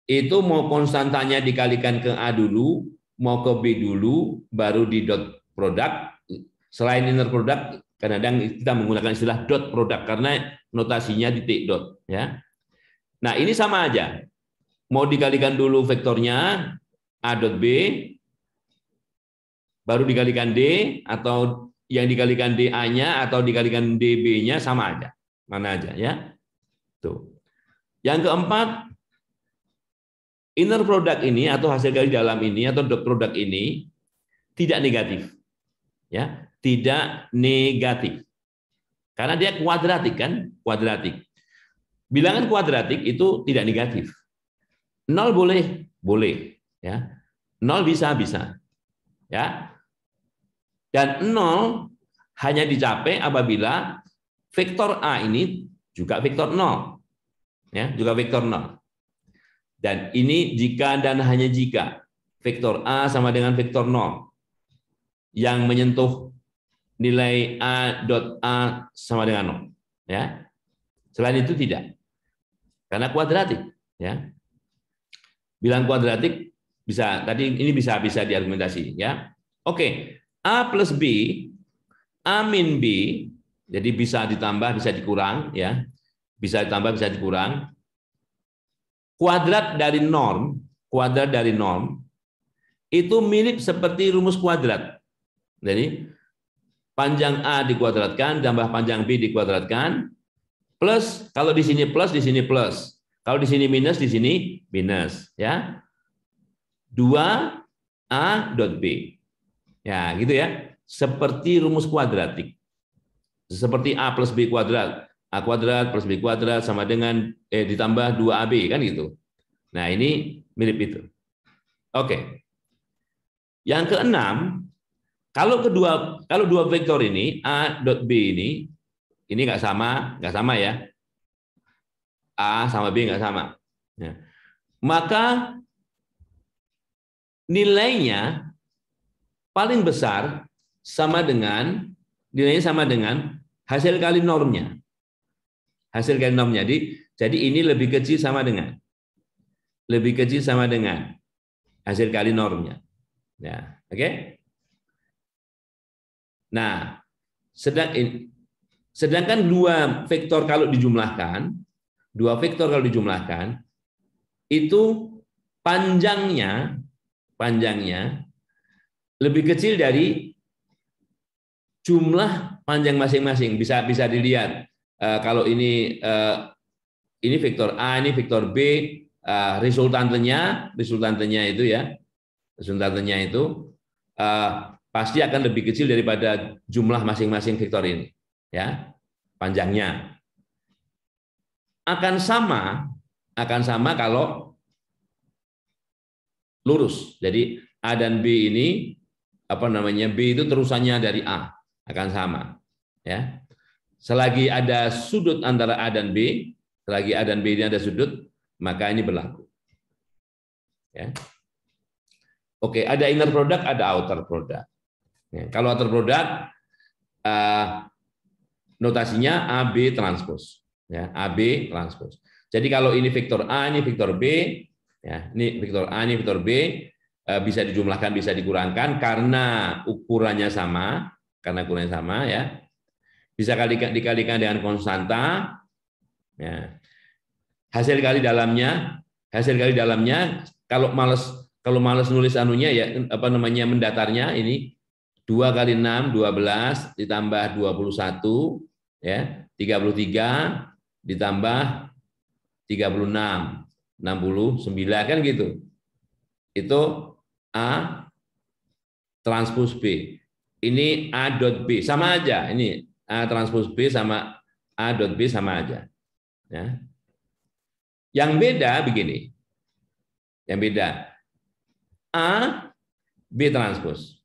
Itu mau konstantanya dikalikan ke A dulu, mau ke B dulu, baru di dot product. Selain inner product, kadang-kadang kita menggunakan istilah dot product karena notasinya titik dot. Ya. Nah ini sama aja. Mau dikalikan dulu vektornya A dot B, baru dikalikan D, atau yang dikalikan DA-nya atau dikalikan DB-nya sama aja. Mana aja ya. Tuh. Yang keempat, inner product ini atau hasil dari dalam ini atau product ini tidak negatif. Ya, tidak negatif. Karena dia kuadratik kan? Kuadratik. Bilangan kuadratik itu tidak negatif. Nol boleh, boleh, ya. Nol bisa, bisa. Ya. Dan nol hanya dicapai apabila vektor A ini juga vektor nol ya juga vektor 0. Dan ini jika dan hanya jika vektor A sama dengan vektor 0 yang menyentuh nilai A dot A sama dengan 0. Ya. Selain itu tidak. Karena kuadratik. Ya. Bilang kuadratik bisa tadi ini bisa bisa diargumentasi ya. Oke, A plus B, A min B, jadi bisa ditambah, bisa dikurang ya bisa ditambah bisa dikurang. Kuadrat dari norm, kuadrat dari norm itu mirip seperti rumus kuadrat. Jadi panjang A dikuadratkan tambah panjang B dikuadratkan plus kalau di sini plus di sini plus. Kalau di sini minus di sini minus ya. 2A dot B. Ya, gitu ya. Seperti rumus kuadratik. Seperti A plus B kuadrat A kuadrat plus B kuadrat sama dengan eh, ditambah 2AB, kan gitu. Nah, ini mirip itu. Oke. Yang keenam, kalau kedua kalau dua vektor ini A dot B ini ini nggak sama, nggak sama ya. A sama B nggak sama. Ya. Maka nilainya paling besar sama dengan nilainya sama dengan hasil kali normnya hasil genomnya. Jadi jadi ini lebih kecil sama dengan lebih kecil sama dengan hasil kali normnya. Ya, oke? Okay? Nah, sedang sedangkan dua vektor kalau dijumlahkan, dua vektor kalau dijumlahkan itu panjangnya panjangnya lebih kecil dari jumlah panjang masing-masing bisa bisa dilihat Eh, kalau ini uh, ini vektor A, ini vektor B, uh, eh, resultannya, resultannya itu ya, resultannya itu uh, pasti akan lebih kecil daripada jumlah masing-masing vektor ini, ya, panjangnya. Akan sama, akan sama kalau lurus. Jadi A dan B ini apa namanya B itu terusannya dari A akan sama, ya. Selagi ada sudut antara A dan B, selagi A dan B ini ada sudut, maka ini berlaku. Ya. Oke, ada inner product, ada outer product. Ya, kalau outer product, uh, notasinya AB transpose. Ya, AB transpose. Jadi kalau ini vektor A, ini vektor B, ya, ini vektor A, ini vektor B, eh, bisa dijumlahkan, bisa dikurangkan karena ukurannya sama, karena ukurannya sama ya bisa kali dikalikan dengan konstanta. Ya. Hasil kali dalamnya, hasil kali dalamnya kalau males kalau males nulis anunya ya apa namanya mendatarnya ini 2 kali 6 12 ditambah 21 ya 33 ditambah 36 69 kan gitu. Itu A transpose B. Ini A dot B. Sama aja ini A transpose B sama A dot B sama aja. Ya. Yang beda begini. Yang beda. A B transpose.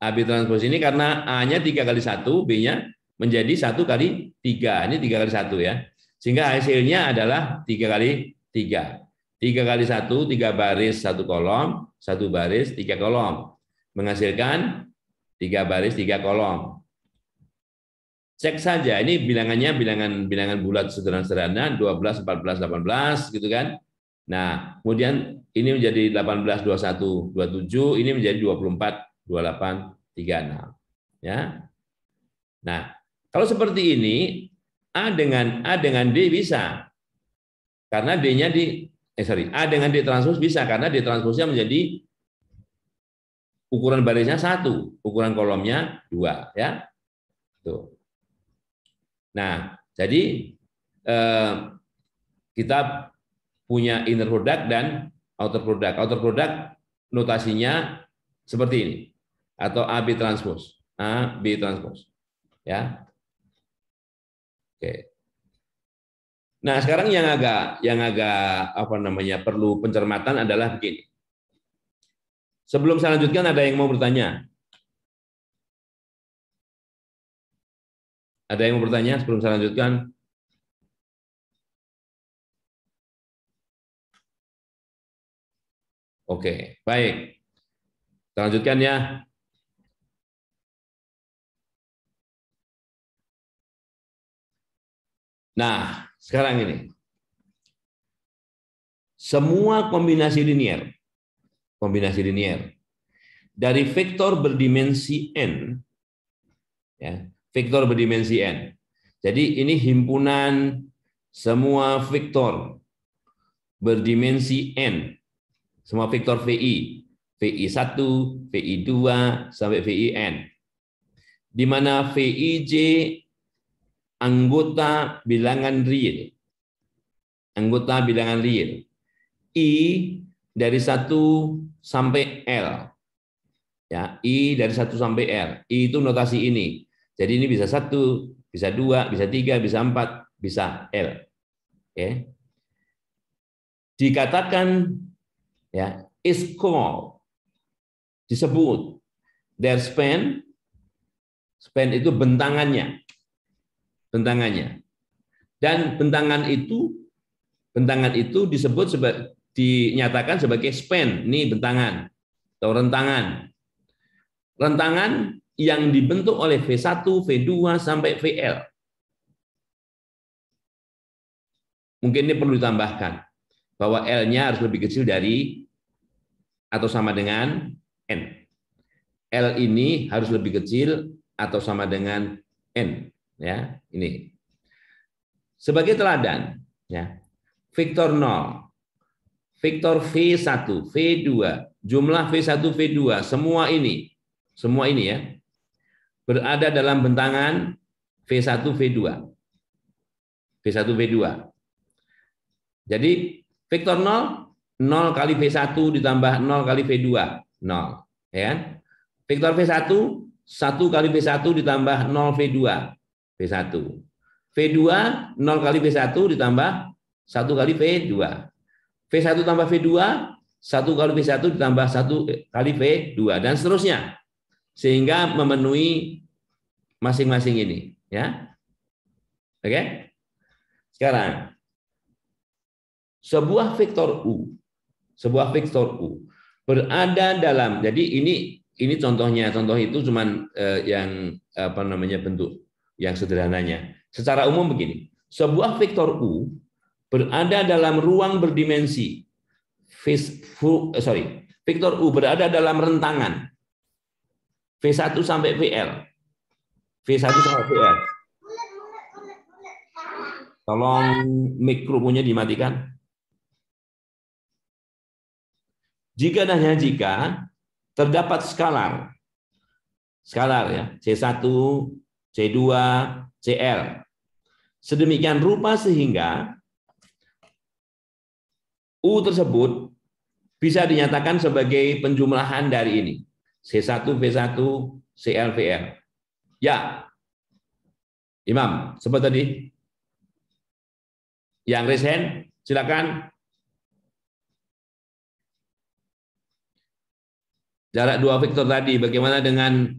A B transpose ini karena A-nya 3 kali 1, B-nya menjadi 1 kali 3. Ini 3 kali 1 ya. Sehingga hasilnya adalah 3 kali 3. 3 kali 1, 3 baris, 1 kolom, 1 baris, 3 kolom. Menghasilkan 3 baris, 3 kolom. Cek saja ini bilangannya bilangan bilangan bulat sederhana-sederhana 12, 14, 18 gitu kan. Nah, kemudian ini menjadi 18, 21, 27, ini menjadi 24, 28, 36. Ya. Nah, kalau seperti ini A dengan A dengan D bisa. Karena D-nya di eh sorry, A dengan D transpose bisa karena D transposnya menjadi ukuran barisnya satu, ukuran kolomnya dua, ya. Tuh. Nah, jadi eh, kita punya inner product dan outer product. Outer product notasinya seperti ini atau AB transpose, A B transpose. Ya. Oke. Nah, sekarang yang agak yang agak apa namanya perlu pencermatan adalah begini. Sebelum saya lanjutkan ada yang mau bertanya? Ada yang mau bertanya sebelum saya lanjutkan? Oke, baik. Kita lanjutkan ya. Nah, sekarang ini. Semua kombinasi linier. Kombinasi linier. Dari vektor berdimensi n, ya, Vektor berdimensi n. Jadi ini himpunan semua vektor berdimensi n. Semua vektor VI, VI1, VI2 sampai VIN. Di mana VIJ anggota bilangan real. Anggota bilangan real. I dari 1 sampai L. Ya, I dari 1 sampai r, I itu notasi ini. Jadi ini bisa satu, bisa dua, bisa tiga, bisa empat, bisa L. Oke. Dikatakan ya is called disebut their span span itu bentangannya bentangannya dan bentangan itu bentangan itu disebut sebagai dinyatakan sebagai span ini bentangan atau rentangan rentangan yang dibentuk oleh V1, V2 sampai VL. Mungkin ini perlu ditambahkan bahwa L-nya harus lebih kecil dari atau sama dengan N. L ini harus lebih kecil atau sama dengan N, ya. Ini. Sebagai teladan, ya. Vektor 0, vektor V1, V2, jumlah V1, V2, semua ini, semua ini ya, berada dalam bentangan V1 V2. V1 V2. Jadi vektor 0 0 kali V1 ditambah 0 kali V2 0 ya. Kan? Vektor V1 1 kali V1 ditambah 0 V2 V1. V2 0 kali V1 ditambah 1 kali V2. V1 tambah V2 1 kali V1 ditambah 1 kali V2 dan seterusnya sehingga memenuhi masing-masing ini ya oke okay? sekarang sebuah vektor u sebuah vektor u berada dalam jadi ini ini contohnya contoh itu cuman eh, yang apa namanya bentuk yang sederhananya secara umum begini sebuah vektor u berada dalam ruang berdimensi eh, sorry vektor u berada dalam rentangan V1 sampai VL. V1 sampai VL. Tolong mikrofonnya dimatikan. Jika dan hanya jika terdapat skalar. Skalar ya, C1, C2, CL. Sedemikian rupa sehingga U tersebut bisa dinyatakan sebagai penjumlahan dari ini. C1, V1, CL, VL. Ya. Imam, sempat tadi? Yang resen, silakan. Jarak dua vektor tadi, bagaimana dengan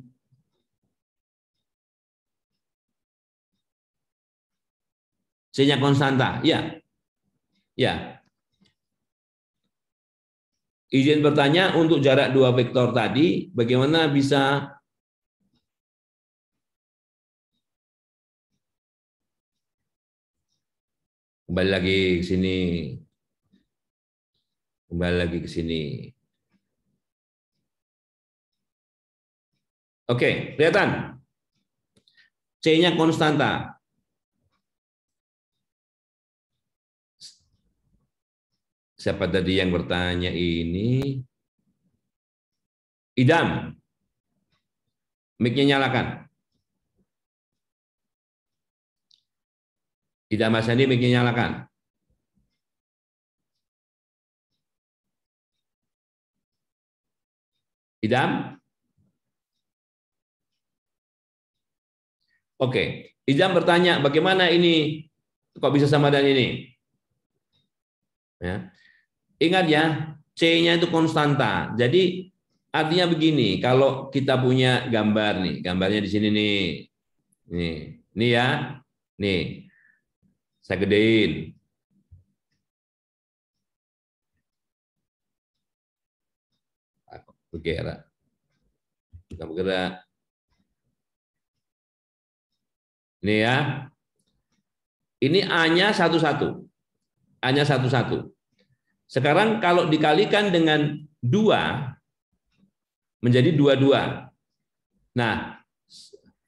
C-nya konstanta? Ya. Ya, Izin bertanya untuk jarak dua vektor tadi, bagaimana bisa kembali lagi ke sini, kembali lagi ke sini. Oke, kelihatan. C-nya konstanta. Siapa tadi yang bertanya ini? Idam. Mic-nya nyalakan. Idam Mas Andi, mic-nya nyalakan. Idam? Oke, Idam bertanya, bagaimana ini kok bisa sama dengan ini? Ya. Ingat ya, C-nya itu konstanta. Jadi artinya begini, kalau kita punya gambar nih, gambarnya di sini nih. Nih, nih ya. Nih. Saya gedein. bergerak. Kita bergerak. Ini ya. Ini A-nya satu-satu. A-nya satu-satu. Sekarang kalau dikalikan dengan dua menjadi dua-dua. Nah,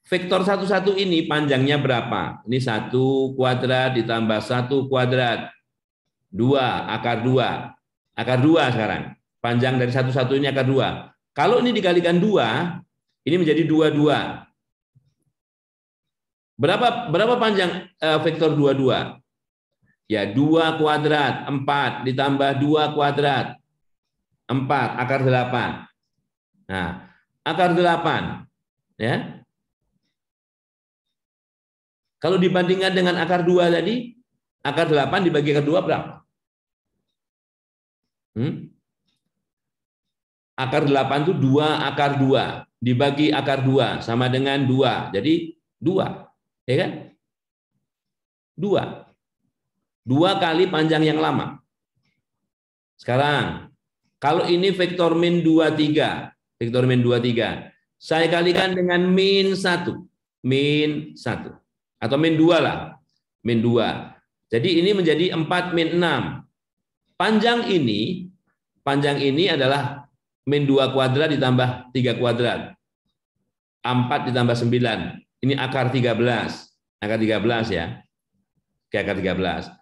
vektor satu-satu ini panjangnya berapa? Ini satu kuadrat ditambah satu kuadrat. Dua, akar dua. Akar dua sekarang. Panjang dari satu-satu ini akar dua. Kalau ini dikalikan dua, ini menjadi dua-dua. Berapa berapa panjang eh, vektor dua-dua? Ya, dua kuadrat empat ditambah dua kuadrat empat akar delapan. Nah, akar delapan ya. Kalau dibandingkan dengan akar dua tadi, akar delapan dibagi akar dua berapa? Hmm? Akar delapan itu dua akar dua dibagi akar dua sama dengan dua Jadi dua, ya kan? Dua. Dua kali panjang yang lama. Sekarang, kalau ini vektor min 23, Vektor min 23, Saya kalikan dengan min 1. Min 1. Atau min 2 lah. Min 2. Jadi ini menjadi 4 min 6. Panjang ini, panjang ini adalah min 2 kuadrat ditambah 3 kuadrat. 4 ditambah 9. Ini akar 13. Akar 13 ya. Oke, akar 13.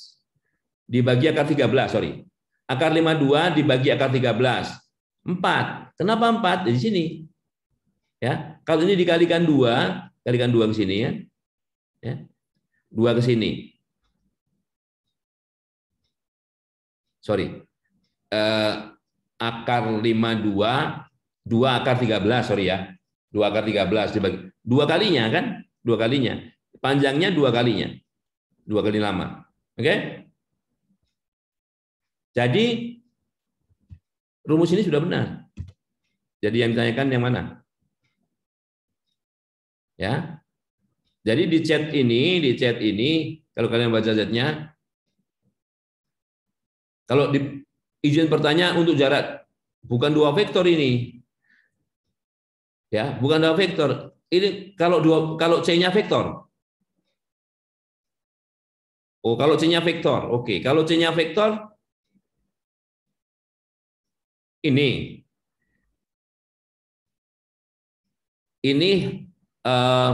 dibagi akar 13, sorry. Akar 52 dibagi akar 13. 4. Kenapa 4? Di sini. Ya, kalau ini dikalikan 2, kalikan 2 ke sini ya. Ya. 2 ke sini. Sorry. Eh, akar 52 2 akar 13, sorry ya. 2 akar 13 dibagi dua kalinya kan? Dua kalinya. Panjangnya dua kalinya. Dua kali lama. Oke? Okay? Jadi rumus ini sudah benar. Jadi yang ditanyakan yang mana? Ya. Jadi di chat ini, di chat ini, kalau kalian baca chatnya, kalau di izin bertanya untuk jarak, bukan dua vektor ini. Ya, bukan dua vektor. Ini kalau dua kalau C-nya vektor. Oh, kalau C-nya vektor. Oke, kalau C-nya vektor ini ini uh,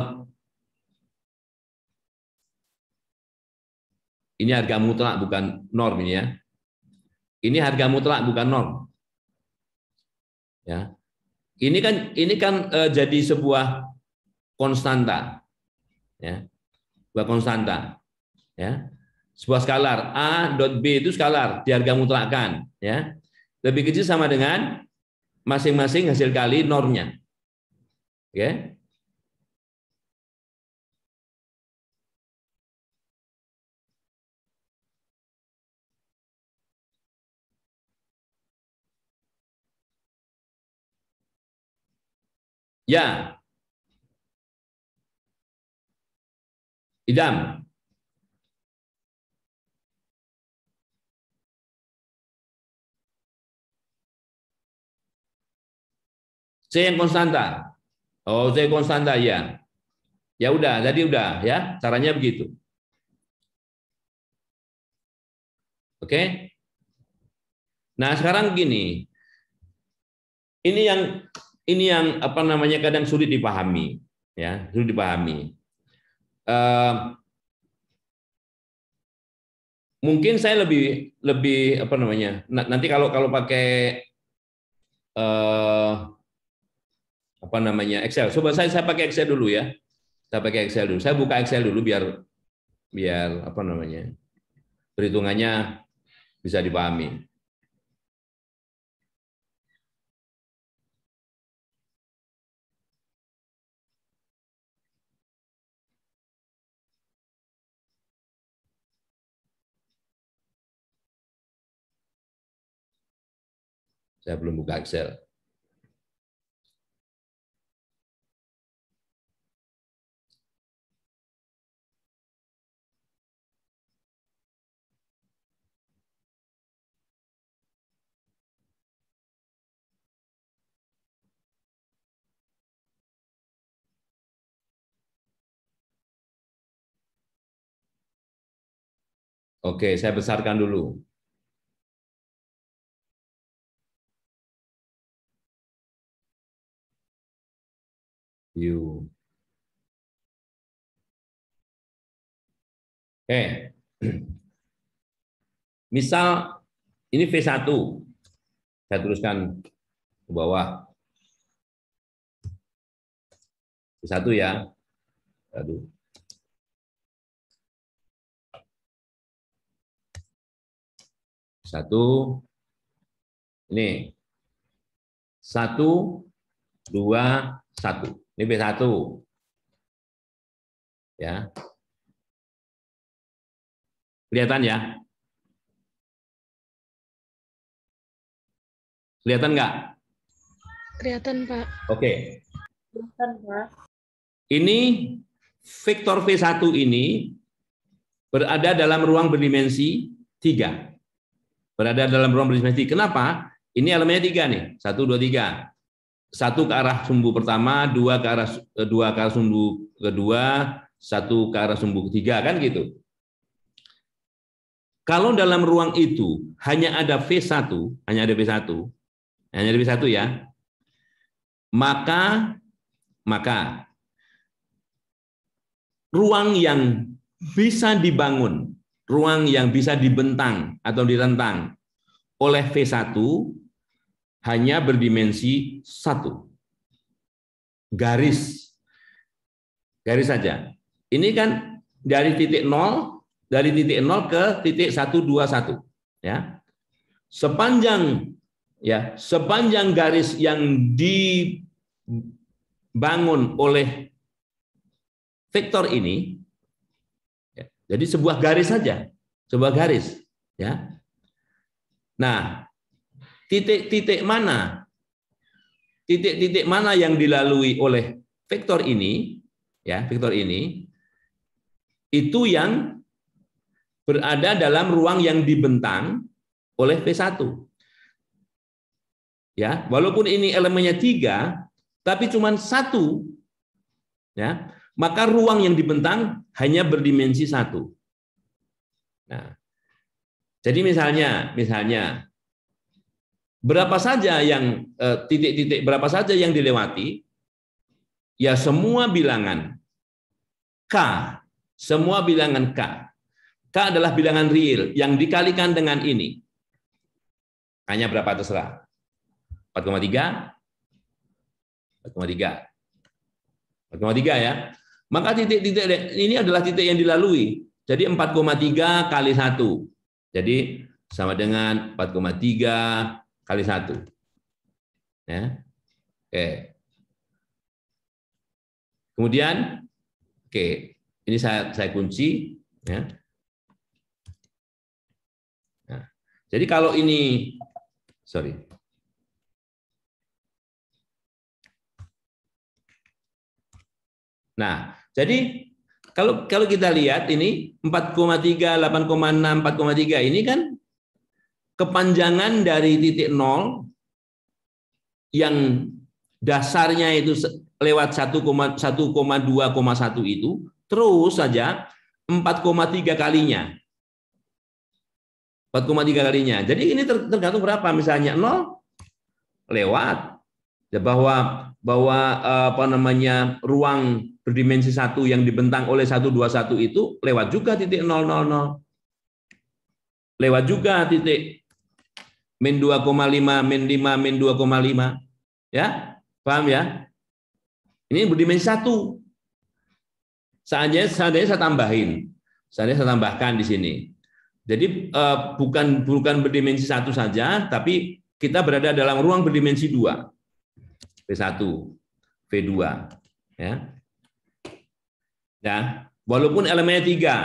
ini harga mutlak bukan norm ini ya. Ini harga mutlak bukan norm. Ya. Ini kan ini kan uh, jadi sebuah konstanta. Ya. Sebuah konstanta. Ya. Sebuah skalar A dot B itu skalar di harga mutlakkan, ya. Lebih kecil sama dengan masing-masing hasil kali normnya. Oke. Ya. Idam. C yang konstanta. Oh, C konstanta ya. Ya udah, jadi udah ya. Caranya begitu. Oke. Nah, sekarang gini. Ini yang ini yang apa namanya kadang sulit dipahami, ya, sulit dipahami. Uh, mungkin saya lebih lebih apa namanya nanti kalau kalau pakai uh, apa namanya Excel. Coba saya saya pakai Excel dulu ya. Saya pakai Excel dulu. Saya buka Excel dulu biar biar apa namanya perhitungannya bisa dipahami. Saya belum buka Excel. Oke, saya besarkan dulu. You. Oke. Misal ini V1. Saya teruskan ke bawah. V1 ya. Aduh. Satu, ini. Satu, dua, satu. Ini B1. Ya. Kelihatan ya? Kelihatan enggak? Kelihatan, Pak. Oke. Kelihatan, Pak. Ini vektor V1 ini berada dalam ruang berdimensi 3 berada dalam ruang berdimensi. Kenapa? Ini elemennya tiga nih, satu, dua, tiga. Satu ke arah sumbu pertama, dua ke arah eh, dua ke arah sumbu kedua, satu ke arah sumbu ketiga kan gitu. Kalau dalam ruang itu hanya ada V1, hanya ada V1, hanya ada V1 ya, maka maka ruang yang bisa dibangun ruang yang bisa dibentang atau direntang oleh V1 hanya berdimensi satu. Garis. Garis saja. Ini kan dari titik nol dari titik nol ke titik satu dua satu ya. Sepanjang ya, sepanjang garis yang dibangun oleh vektor ini jadi sebuah garis saja, sebuah garis, ya. Nah, titik-titik mana? Titik-titik mana yang dilalui oleh vektor ini, ya, vektor ini itu yang berada dalam ruang yang dibentang oleh V1. Ya, walaupun ini elemennya tiga, tapi cuma satu. Ya, maka ruang yang dibentang hanya berdimensi satu. Nah, jadi misalnya, misalnya berapa saja yang eh, titik-titik berapa saja yang dilewati, ya semua bilangan k, semua bilangan k, k adalah bilangan real yang dikalikan dengan ini. Hanya berapa terserah. 4,3 4,3 4,3 ya. Maka titik-titik ini adalah titik yang dilalui. Jadi 4,3 kali 1. Jadi sama dengan 4,3 kali 1. Ya. Oke. Kemudian oke, ini saya saya kunci ya. Nah, jadi kalau ini sorry. Nah, jadi kalau kalau kita lihat ini 4,3, 8,6, 4,3 ini kan kepanjangan dari titik nol yang dasarnya itu lewat 1,1,2,1 itu terus saja 4,3 kalinya. 4,3 kalinya. Jadi ini tergantung berapa misalnya 0 lewat ya, bahwa bahwa eh, apa namanya ruang berdimensi satu yang dibentang oleh 121 itu lewat juga titik 000. Lewat juga titik min 2,5, min 5, min 2,5. Ya, paham ya? Ini berdimensi satu. Seandainya, seandainya saya tambahin, seandainya saya tambahkan di sini. Jadi eh, bukan bukan berdimensi satu saja, tapi kita berada dalam ruang berdimensi dua, V1, V2, ya. Ya, walaupun elemennya tiga,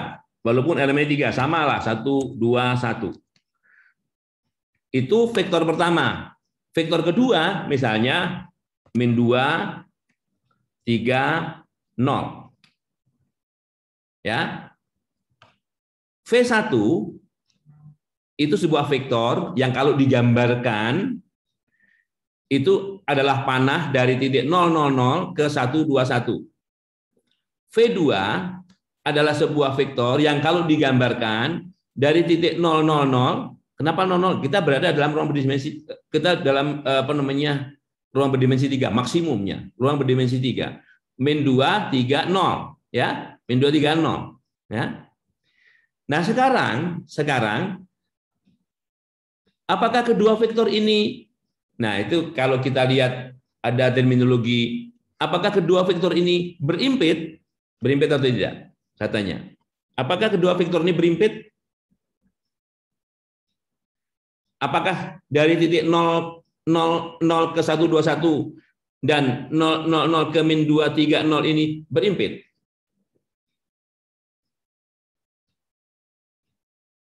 walaupun elemennya tiga, sama lah satu, dua, satu. Itu vektor pertama. Vektor kedua, misalnya min dua, tiga, nol. Ya, V1 itu sebuah vektor yang kalau digambarkan itu adalah panah dari titik 000 ke 121. V2 adalah sebuah vektor yang kalau digambarkan dari titik 000 kenapa 00 kita berada dalam ruang berdimensi kita dalam eh, apa namanya ruang berdimensi 3 maksimumnya ruang berdimensi 3 min 2 3 0 ya min 2 3 0 ya Nah, sekarang sekarang apakah kedua vektor ini Nah, itu kalau kita lihat ada terminologi apakah kedua vektor ini berimpit Berimpit atau tidak? Katanya. Apakah kedua vektor ini berimpit? Apakah dari titik 0, 0, 0 ke 121 dan 0, 0, 0 ke min 230 ini berimpit?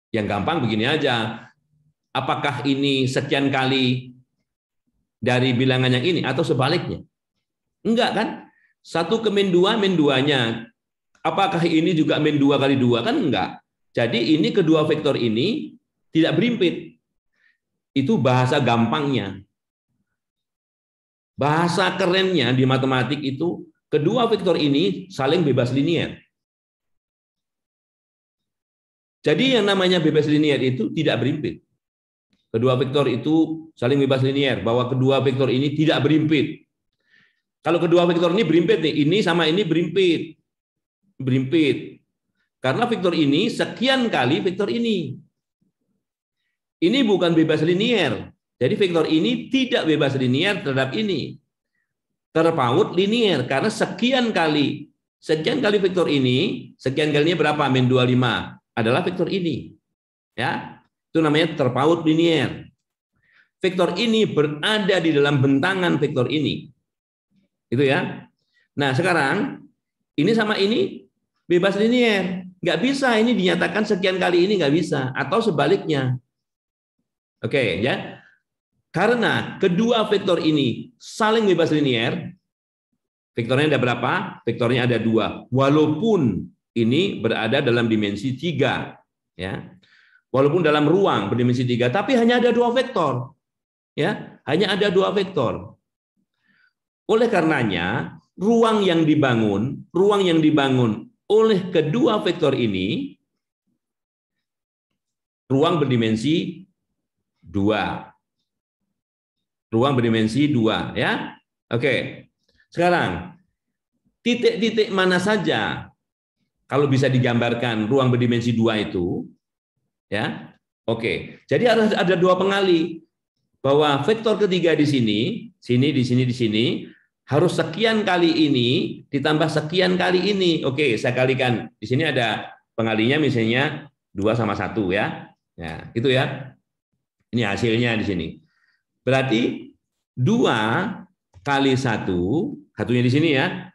Yang gampang begini aja. Apakah ini sekian kali dari bilangan yang ini atau sebaliknya? Enggak kan? Satu ke min dua, min Apakah ini juga min dua kali dua? Kan enggak. Jadi ini kedua vektor ini tidak berimpit. Itu bahasa gampangnya. Bahasa kerennya di matematik itu kedua vektor ini saling bebas linier. Jadi yang namanya bebas linier itu tidak berimpit. Kedua vektor itu saling bebas linier, bahwa kedua vektor ini tidak berimpit. Kalau kedua vektor ini berimpit nih, ini sama ini berimpit. Berimpit. Karena vektor ini sekian kali vektor ini. Ini bukan bebas linier. Jadi vektor ini tidak bebas linier terhadap ini. Terpaut linier karena sekian kali sekian kali vektor ini, sekian kalinya berapa? Min 25 adalah vektor ini. Ya. Itu namanya terpaut linier. Vektor ini berada di dalam bentangan vektor ini. Itu ya. Nah, sekarang ini sama ini bebas linier. Nggak bisa ini dinyatakan sekian kali ini nggak bisa atau sebaliknya. Oke, ya. Karena kedua vektor ini saling bebas linier, vektornya ada berapa? Vektornya ada dua. Walaupun ini berada dalam dimensi tiga, ya. Walaupun dalam ruang berdimensi tiga, tapi hanya ada dua vektor, ya. Hanya ada dua vektor. Oleh karenanya, ruang yang dibangun, ruang yang dibangun oleh kedua vektor ini, ruang berdimensi dua, ruang berdimensi dua, ya. Oke, sekarang titik-titik mana saja kalau bisa digambarkan ruang berdimensi dua itu, ya. Oke, jadi ada ada dua pengali bahwa vektor ketiga di sini, sini, di sini, di sini, harus sekian kali ini ditambah sekian kali ini. Oke, saya kalikan. Di sini ada pengalinya misalnya 2 sama 1 ya. Ya, gitu ya. Ini hasilnya di sini. Berarti 2 kali 1, satunya di sini ya,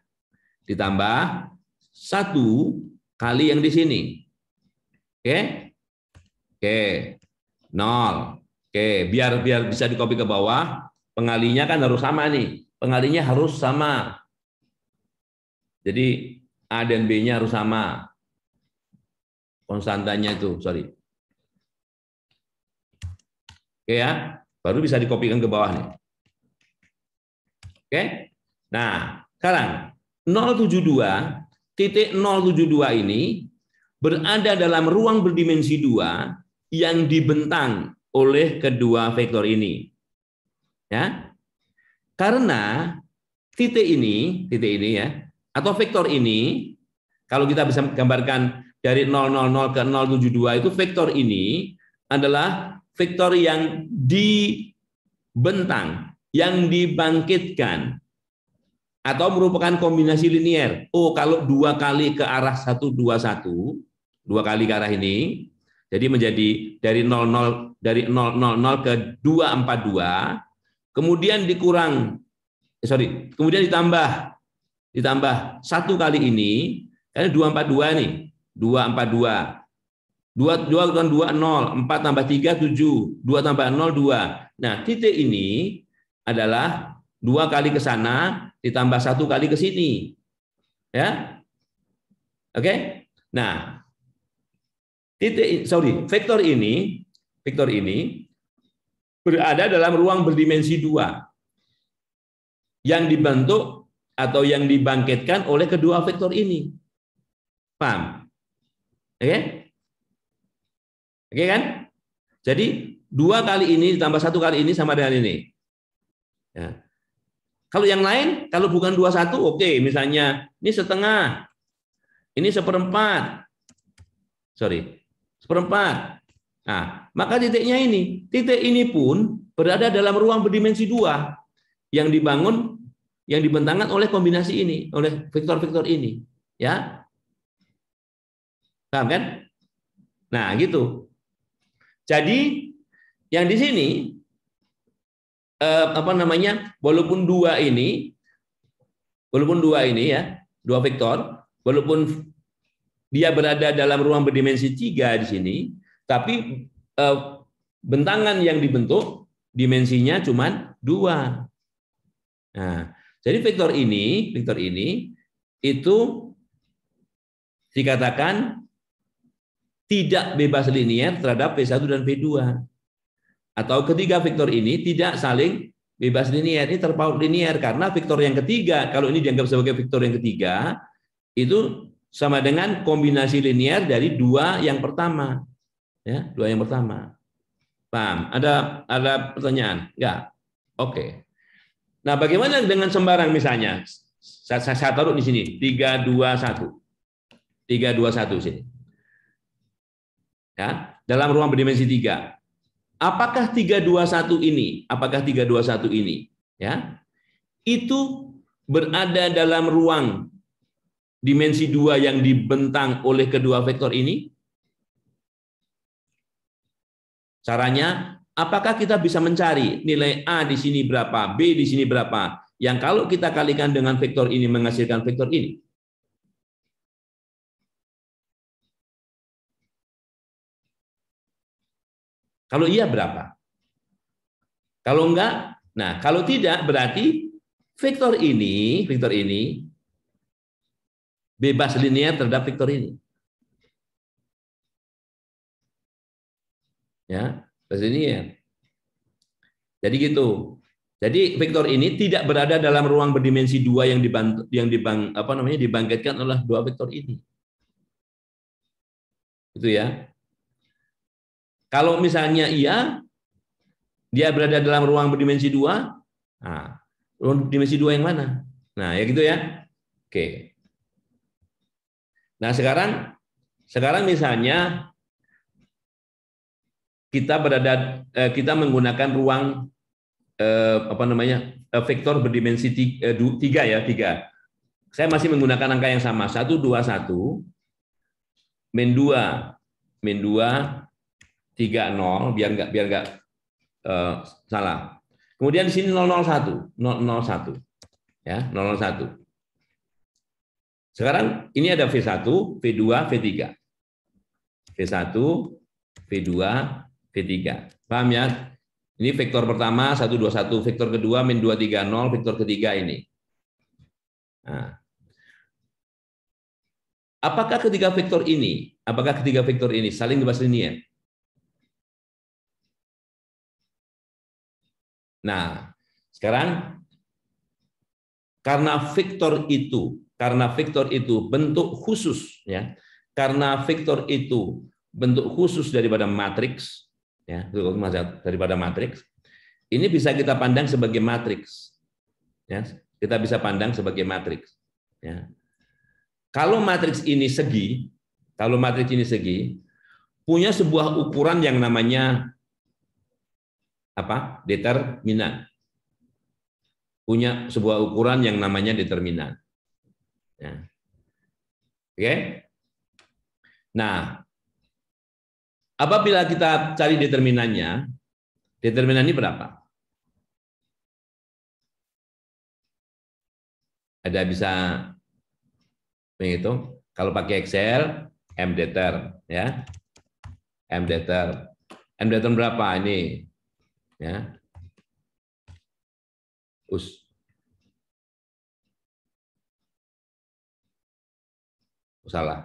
ditambah 1 kali yang di sini. Oke? Oke. 0. Oke, biar biar bisa di copy ke bawah, pengalinya kan harus sama nih. Pengalinya harus sama. Jadi A dan B-nya harus sama. Konstantanya itu, sorry. Oke ya, baru bisa dikopikan ke bawah nih. Oke. Nah, sekarang 072 titik 072 ini berada dalam ruang berdimensi dua yang dibentang oleh kedua vektor ini. Ya. Karena titik ini, titik ini ya, atau vektor ini kalau kita bisa gambarkan dari 000 ke 072 itu vektor ini adalah vektor yang dibentang, yang dibangkitkan atau merupakan kombinasi linier. Oh, kalau dua kali ke arah 121, dua kali ke arah ini, jadi menjadi dari 00 dari 000 ke 242, kemudian dikurang eh, sorry, kemudian ditambah ditambah satu kali ini karena 242 nih, 242. 2 2 kurang 2 0, 4 tambah 3 7, 2 tambah 0 2. Nah, titik ini adalah dua kali ke sana ditambah satu kali ke sini. Ya. Oke? Okay? Nah, Titik sorry, vektor ini, vektor ini berada dalam ruang berdimensi dua yang dibentuk atau yang dibangkitkan oleh kedua vektor ini. Paham? Oke? Okay? Oke okay, kan? Jadi dua kali ini ditambah satu kali ini sama dengan ini. Ya. Kalau yang lain, kalau bukan dua satu, oke, okay. misalnya ini setengah, ini seperempat, sorry, seperempat. Nah, maka titiknya ini, titik ini pun berada dalam ruang berdimensi dua yang dibangun, yang dibentangkan oleh kombinasi ini, oleh vektor-vektor ini, ya. Paham kan? Nah, gitu. Jadi yang di sini eh, apa namanya? Walaupun dua ini, walaupun dua ini ya, dua vektor, walaupun dia berada dalam ruang berdimensi tiga di sini, tapi eh, bentangan yang dibentuk dimensinya cuma dua. Nah, jadi vektor ini, vektor ini itu dikatakan tidak bebas linier terhadap P1 dan P2. Atau ketiga vektor ini tidak saling bebas linier, ini terpaut linier karena vektor yang ketiga, kalau ini dianggap sebagai vektor yang ketiga, itu sama dengan kombinasi linear dari dua yang pertama. Ya, dua yang pertama. Paham? Ada ada pertanyaan? Enggak. Oke. Nah, bagaimana dengan sembarang misalnya? Saya, saya, saya taruh di sini, 321. 321 sini. Ya, dalam ruang berdimensi 3. Apakah 321 ini? Apakah 321 ini? Ya. Itu berada dalam ruang dimensi dua yang dibentang oleh kedua vektor ini? Caranya, apakah kita bisa mencari nilai A di sini berapa, B di sini berapa, yang kalau kita kalikan dengan vektor ini menghasilkan vektor ini? Kalau iya berapa? Kalau enggak, nah kalau tidak berarti vektor ini, vektor ini bebas linier terhadap vektor ini. Ya, bebas linier. Ya. Jadi gitu. Jadi vektor ini tidak berada dalam ruang berdimensi dua yang dibantu, yang dibang, apa namanya dibangkitkan oleh dua vektor ini. Itu ya. Kalau misalnya iya, dia berada dalam ruang berdimensi dua. Nah, ruang dimensi dua yang mana? Nah, ya gitu ya. Oke. Nah sekarang sekarang misalnya kita berada eh, kita menggunakan ruang eh, apa namanya eh, vektor berdimensi tiga, ya tiga. Saya masih menggunakan angka yang sama satu dua satu min dua min dua tiga nol biar nggak biar nggak salah. Kemudian di sini 001, 001. Ya, 001. Sekarang ini ada V1, V2, V3. V1, V2, V3. Paham ya? Ini vektor pertama 1. vektor kedua min 0. vektor ketiga ini. Nah. Apakah ketiga vektor ini, apakah ketiga vektor ini saling bebas linier? Nah, sekarang karena vektor itu karena vektor itu bentuk khusus ya. Karena vektor itu bentuk khusus daripada matriks ya, daripada matriks. Ini bisa kita pandang sebagai matriks. Ya, kita bisa pandang sebagai matriks. Ya. Kalau matriks ini segi, kalau matriks ini segi, punya sebuah ukuran yang namanya apa? Determinan. Punya sebuah ukuran yang namanya determinan. Ya. Oke? Okay? Nah, apabila kita cari determinannya, determinan ini berapa? Ada bisa menghitung? Kalau pakai Excel, M deter, ya. M deter, M deter berapa ini? Ya. Us salah.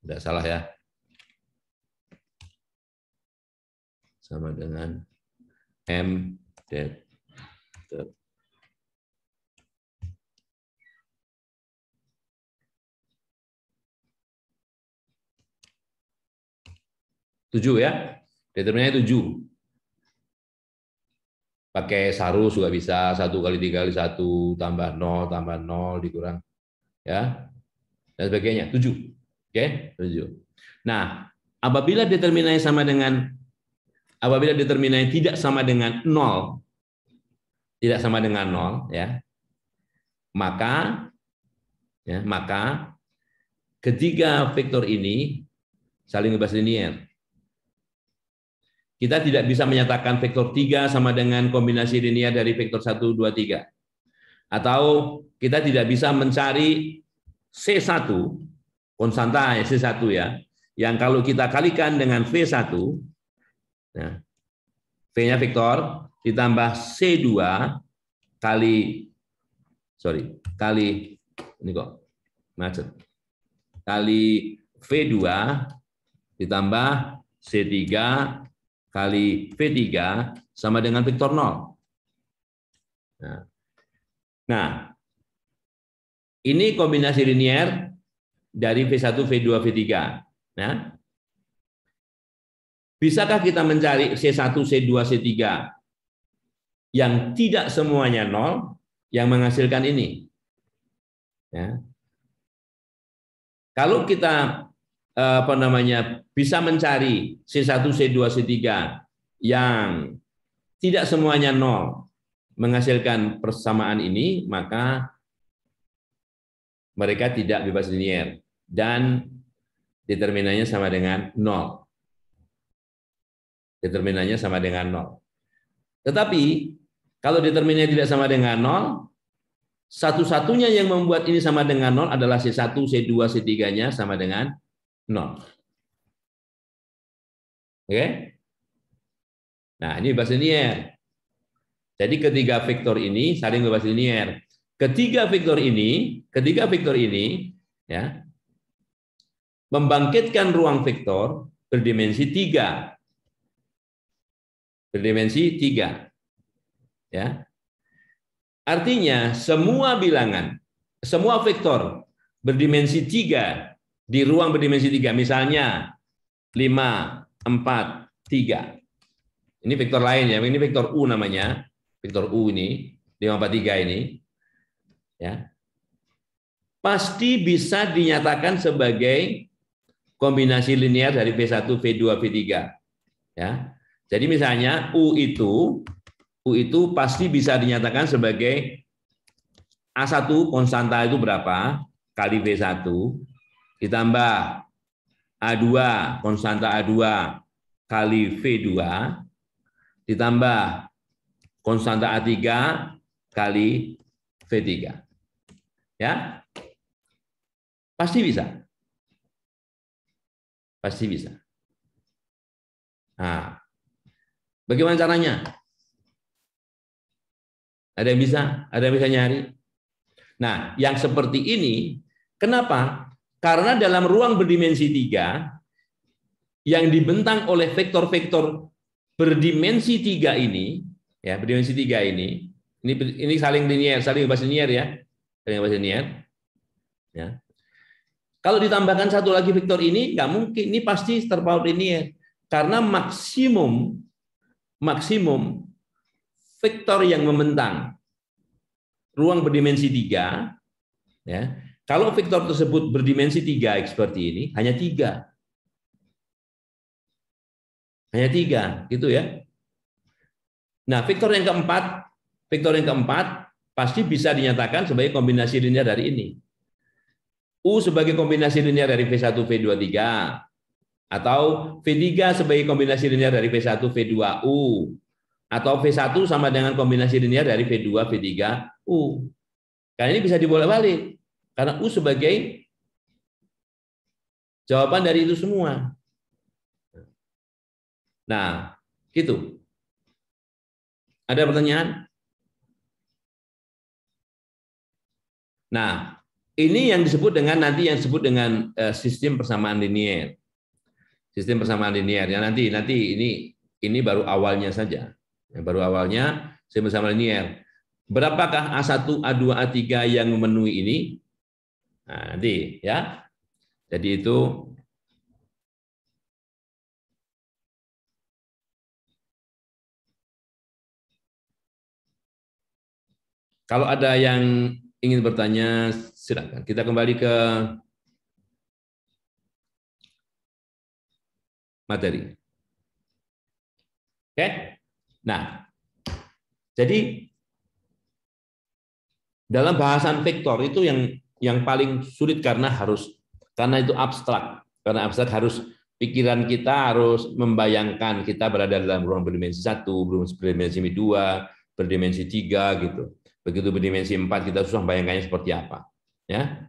Tidak salah ya. Sama dengan M dead. Tujuh ya, determinannya tujuh pakai saru juga bisa satu kali tiga kali satu tambah nol tambah nol dikurang ya dan sebagainya tujuh oke okay? tujuh nah apabila determinannya sama dengan apabila determinannya tidak sama dengan nol tidak sama dengan nol ya maka ya maka ketiga vektor ini saling bebas linier kita tidak bisa menyatakan vektor 3 sama dengan kombinasi linear dari vektor 1, 2, 3. Atau kita tidak bisa mencari C1, konstanta ya, C1 ya, yang kalau kita kalikan dengan V1, ya, V-nya vektor, ditambah C2 kali, sorry, kali, ini kok macet, kali V2 ditambah C3 kali V3 sama dengan vektor 0. Nah. nah, ini kombinasi linier dari V1, V2, V3. Nah, bisakah kita mencari C1, C2, C3 yang tidak semuanya nol yang menghasilkan ini? Ya. Kalau kita Eh, apa namanya bisa mencari C1, C2, C3 yang tidak semuanya nol menghasilkan persamaan ini, maka mereka tidak bebas linier dan determinannya sama dengan nol. Determinannya sama dengan nol. Tetapi kalau determinannya tidak sama dengan nol, satu-satunya yang membuat ini sama dengan nol adalah C1, C2, C3-nya sama dengan nol. Oke? Okay? Nah, ini bebas linier. Jadi ketiga vektor ini saling bebas linier. Ketiga vektor ini, ketiga vektor ini ya membangkitkan ruang vektor berdimensi tiga, Berdimensi tiga, Ya. Artinya semua bilangan, semua vektor berdimensi tiga di ruang berdimensi tiga, misalnya 5, 4, 3. Ini vektor lain ya, ini vektor U namanya. Vektor U ini, 5, 4, 3 ini. Ya. Pasti bisa dinyatakan sebagai kombinasi linear dari V1, V2, V3. Ya. Jadi misalnya U itu U itu pasti bisa dinyatakan sebagai A1 konstanta itu berapa kali V1 ditambah A2, konstanta A2 kali V2, ditambah konstanta A3 kali V3. Ya, pasti bisa. Pasti bisa. Nah, bagaimana caranya? Ada yang bisa, ada yang bisa nyari. Nah, yang seperti ini, kenapa? Karena dalam ruang berdimensi tiga yang dibentang oleh vektor-vektor berdimensi tiga ini, ya berdimensi tiga ini, ini ini saling linier, saling bebas linier ya, saling bebas linier. Ya. Kalau ditambahkan satu lagi vektor ini, nggak mungkin, ini pasti terpaut linier, karena maksimum maksimum vektor yang membentang ruang berdimensi tiga, ya kalau vektor tersebut berdimensi 3 seperti ini, hanya tiga. Hanya tiga, gitu ya. Nah, vektor yang keempat, vektor yang keempat pasti bisa dinyatakan sebagai kombinasi linear dari ini. U sebagai kombinasi linear dari V1, v 2 3. atau V3 sebagai kombinasi linear dari V1, V2U, atau V1 sama dengan kombinasi linear dari V2, V3, U. Karena ini bisa dibolak-balik. Karena U sebagai jawaban dari itu semua. Nah, gitu. Ada pertanyaan? Nah, ini yang disebut dengan nanti yang disebut dengan eh, sistem persamaan linier. Sistem persamaan linier ya nanti nanti ini ini baru awalnya saja. Ya, baru awalnya sistem persamaan linier. Berapakah A1, A2, A3 yang memenuhi ini? Nah, nanti ya. Jadi itu Kalau ada yang ingin bertanya, silakan. Kita kembali ke materi. Oke? Nah, jadi dalam bahasan vektor itu yang yang paling sulit karena harus karena itu abstrak. Karena abstrak harus pikiran kita harus membayangkan kita berada dalam ruang berdimensi satu, berdimensi dua, berdimensi tiga gitu. Begitu berdimensi empat kita susah bayangkannya seperti apa. Ya,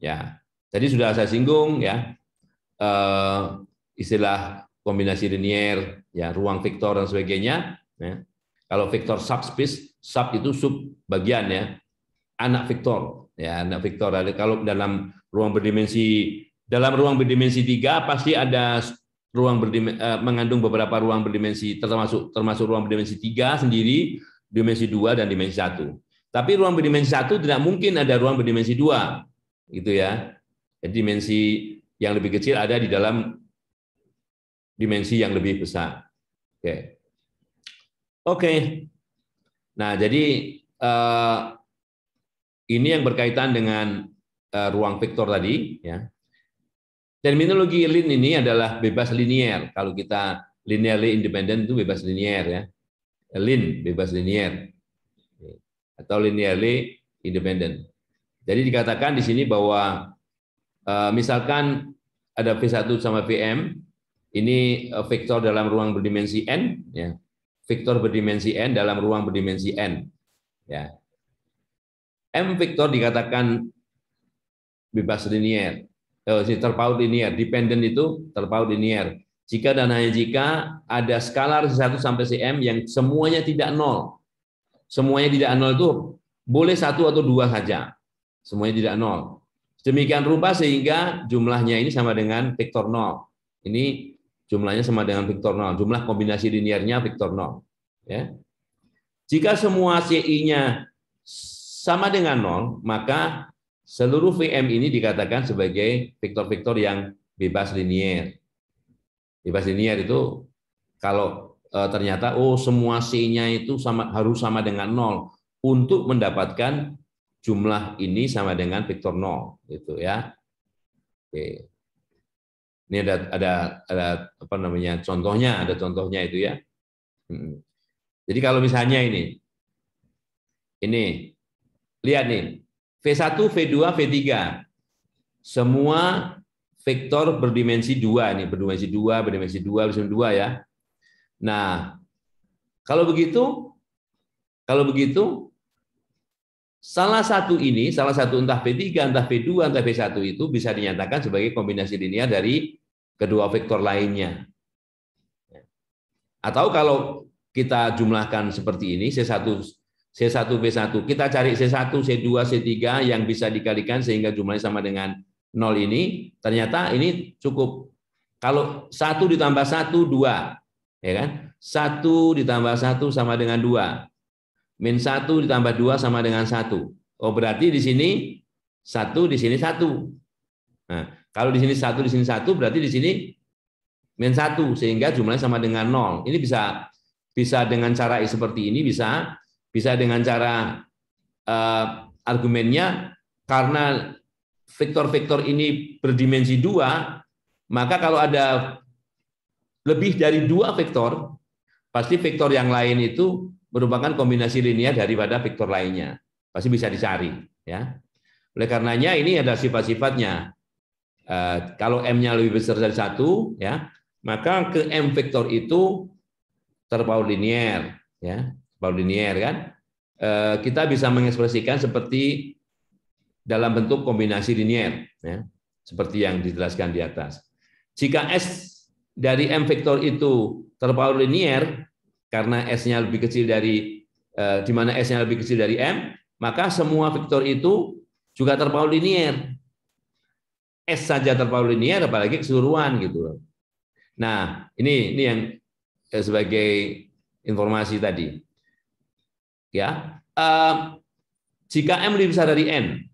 ya. Tadi sudah saya singgung ya eh, istilah kombinasi linier, ya ruang vektor dan sebagainya. Ya. Kalau vektor subspace, sub itu sub bagian ya, anak vektor. Ya, Victor, kalau dalam ruang berdimensi dalam ruang berdimensi tiga pasti ada ruang berdimensi, eh, mengandung beberapa ruang berdimensi termasuk termasuk ruang berdimensi tiga sendiri, dimensi dua dan dimensi satu. Tapi ruang berdimensi satu tidak mungkin ada ruang berdimensi dua, gitu ya. dimensi yang lebih kecil ada di dalam dimensi yang lebih besar. Oke, okay. oke. Okay. Nah, jadi eh, ini yang berkaitan dengan uh, ruang vektor tadi. Ya. Terminologi lin ini adalah bebas linier. Kalau kita linearly independent itu bebas linier ya. lin bebas linier atau linearly independent. Jadi dikatakan di sini bahwa uh, misalkan ada V1 sama VM, ini eh, vektor dalam ruang berdimensi n ya. Vektor berdimensi n dalam ruang berdimensi n. Ya. M vektor dikatakan bebas linier, eh, terpaut linier, dependent itu terpaut linier. Jika dan hanya jika ada skalar 1 sampai CM yang semuanya tidak nol. Semuanya tidak nol itu boleh satu atau dua saja. Semuanya tidak nol. Demikian rupa sehingga jumlahnya ini sama dengan vektor nol. Ini jumlahnya sama dengan vektor nol. Jumlah kombinasi liniernya vektor nol. Ya. Jika semua CI-nya sama dengan nol, maka seluruh VM ini dikatakan sebagai vektor-vektor yang bebas linier. Bebas linier itu kalau e, ternyata oh semua C-nya itu sama harus sama dengan nol untuk mendapatkan jumlah ini sama dengan vektor nol itu ya. Oke. Ini ada ada ada apa namanya contohnya, ada contohnya itu ya. Hmm. Jadi kalau misalnya ini ini Lihat nih, V1, V2, V3. Semua vektor berdimensi 2 ini, berdimensi 2, berdimensi 2, berdimensi 2 ya. Nah, kalau begitu kalau begitu salah satu ini, salah satu entah V3, entah V2, entah V1 itu bisa dinyatakan sebagai kombinasi linear dari kedua vektor lainnya. Atau kalau kita jumlahkan seperti ini, C1 C1B1. Kita cari C1, C2, C3 yang bisa dikalikan sehingga jumlahnya sama dengan 0 ini. Ternyata ini cukup. Kalau 1 ditambah 1, 2. Ya kan? 1 ditambah 1 sama dengan 2. Min 1 ditambah 2 sama dengan 1. Oh berarti di sini 1, di sini 1. Nah, kalau di sini 1, di sini 1, berarti di sini min 1. Sehingga jumlahnya sama dengan 0. Ini bisa bisa dengan cara seperti ini bisa bisa dengan cara uh, argumennya karena vektor-vektor ini berdimensi dua, maka kalau ada lebih dari dua vektor, pasti vektor yang lain itu merupakan kombinasi linear daripada vektor lainnya. Pasti bisa dicari, ya. Oleh karenanya ini ada sifat-sifatnya. E, kalau m-nya lebih besar dari satu, ya, maka ke m vektor itu terpaut linear, ya baru linier kan, eh, kita bisa mengekspresikan seperti dalam bentuk kombinasi linier, ya, seperti yang dijelaskan di atas. Jika S dari M vektor itu terpaut linier, karena S-nya lebih kecil dari, eh, di mana S-nya lebih kecil dari M, maka semua vektor itu juga terpaut linier. S saja terpaut linier, apalagi keseluruhan gitu Nah, ini ini yang eh, sebagai informasi tadi ya uh, jika m lebih besar dari n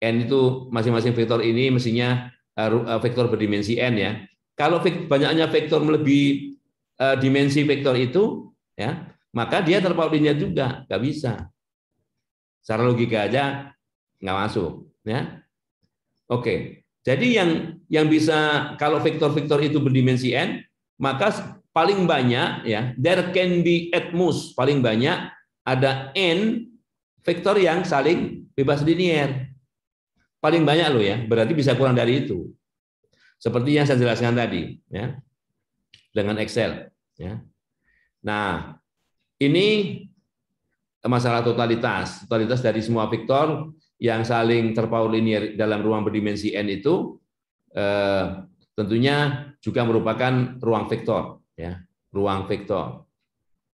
n itu masing-masing vektor ini mestinya uh, vektor berdimensi n ya kalau banyaknya vektor melebihi uh, dimensi vektor itu ya maka dia terpaut juga nggak bisa secara logika aja nggak masuk ya oke jadi yang yang bisa kalau vektor-vektor itu berdimensi n maka paling banyak ya there can be at most paling banyak ada n vektor yang saling bebas linier. Paling banyak loh ya, berarti bisa kurang dari itu. Seperti yang saya jelaskan tadi, ya, dengan Excel. Ya. Nah, ini masalah totalitas, totalitas dari semua vektor yang saling terpaut linier dalam ruang berdimensi n itu eh, tentunya juga merupakan ruang vektor, ya, ruang vektor.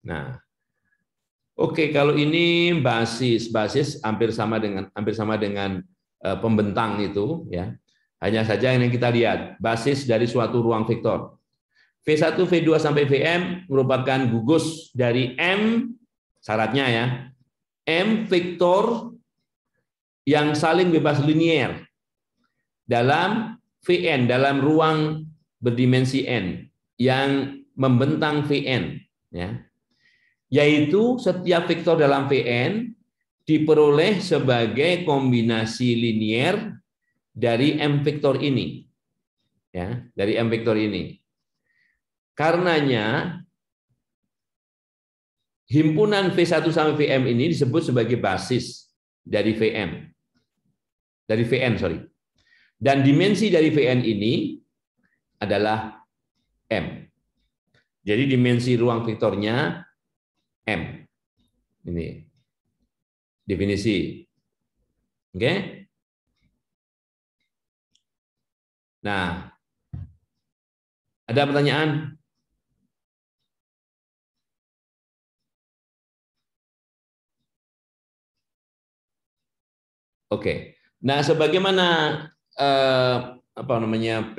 Nah, Oke, kalau ini basis, basis hampir sama dengan hampir sama dengan e, pembentang itu ya. Hanya saja yang kita lihat basis dari suatu ruang vektor. V1, V2 sampai Vm merupakan gugus dari M syaratnya ya. M vektor yang saling bebas linier dalam Vn dalam ruang berdimensi n yang membentang Vn ya yaitu setiap vektor dalam Vn diperoleh sebagai kombinasi linier dari m vektor ini. Ya, dari m vektor ini. Karenanya himpunan V1 sampai VM ini disebut sebagai basis dari VM. Dari VN, sorry. Dan dimensi dari VN ini adalah M. Jadi dimensi ruang vektornya M. Ini definisi. Oke? Okay? Nah, ada pertanyaan? Oke. Okay. Nah, sebagaimana eh, apa namanya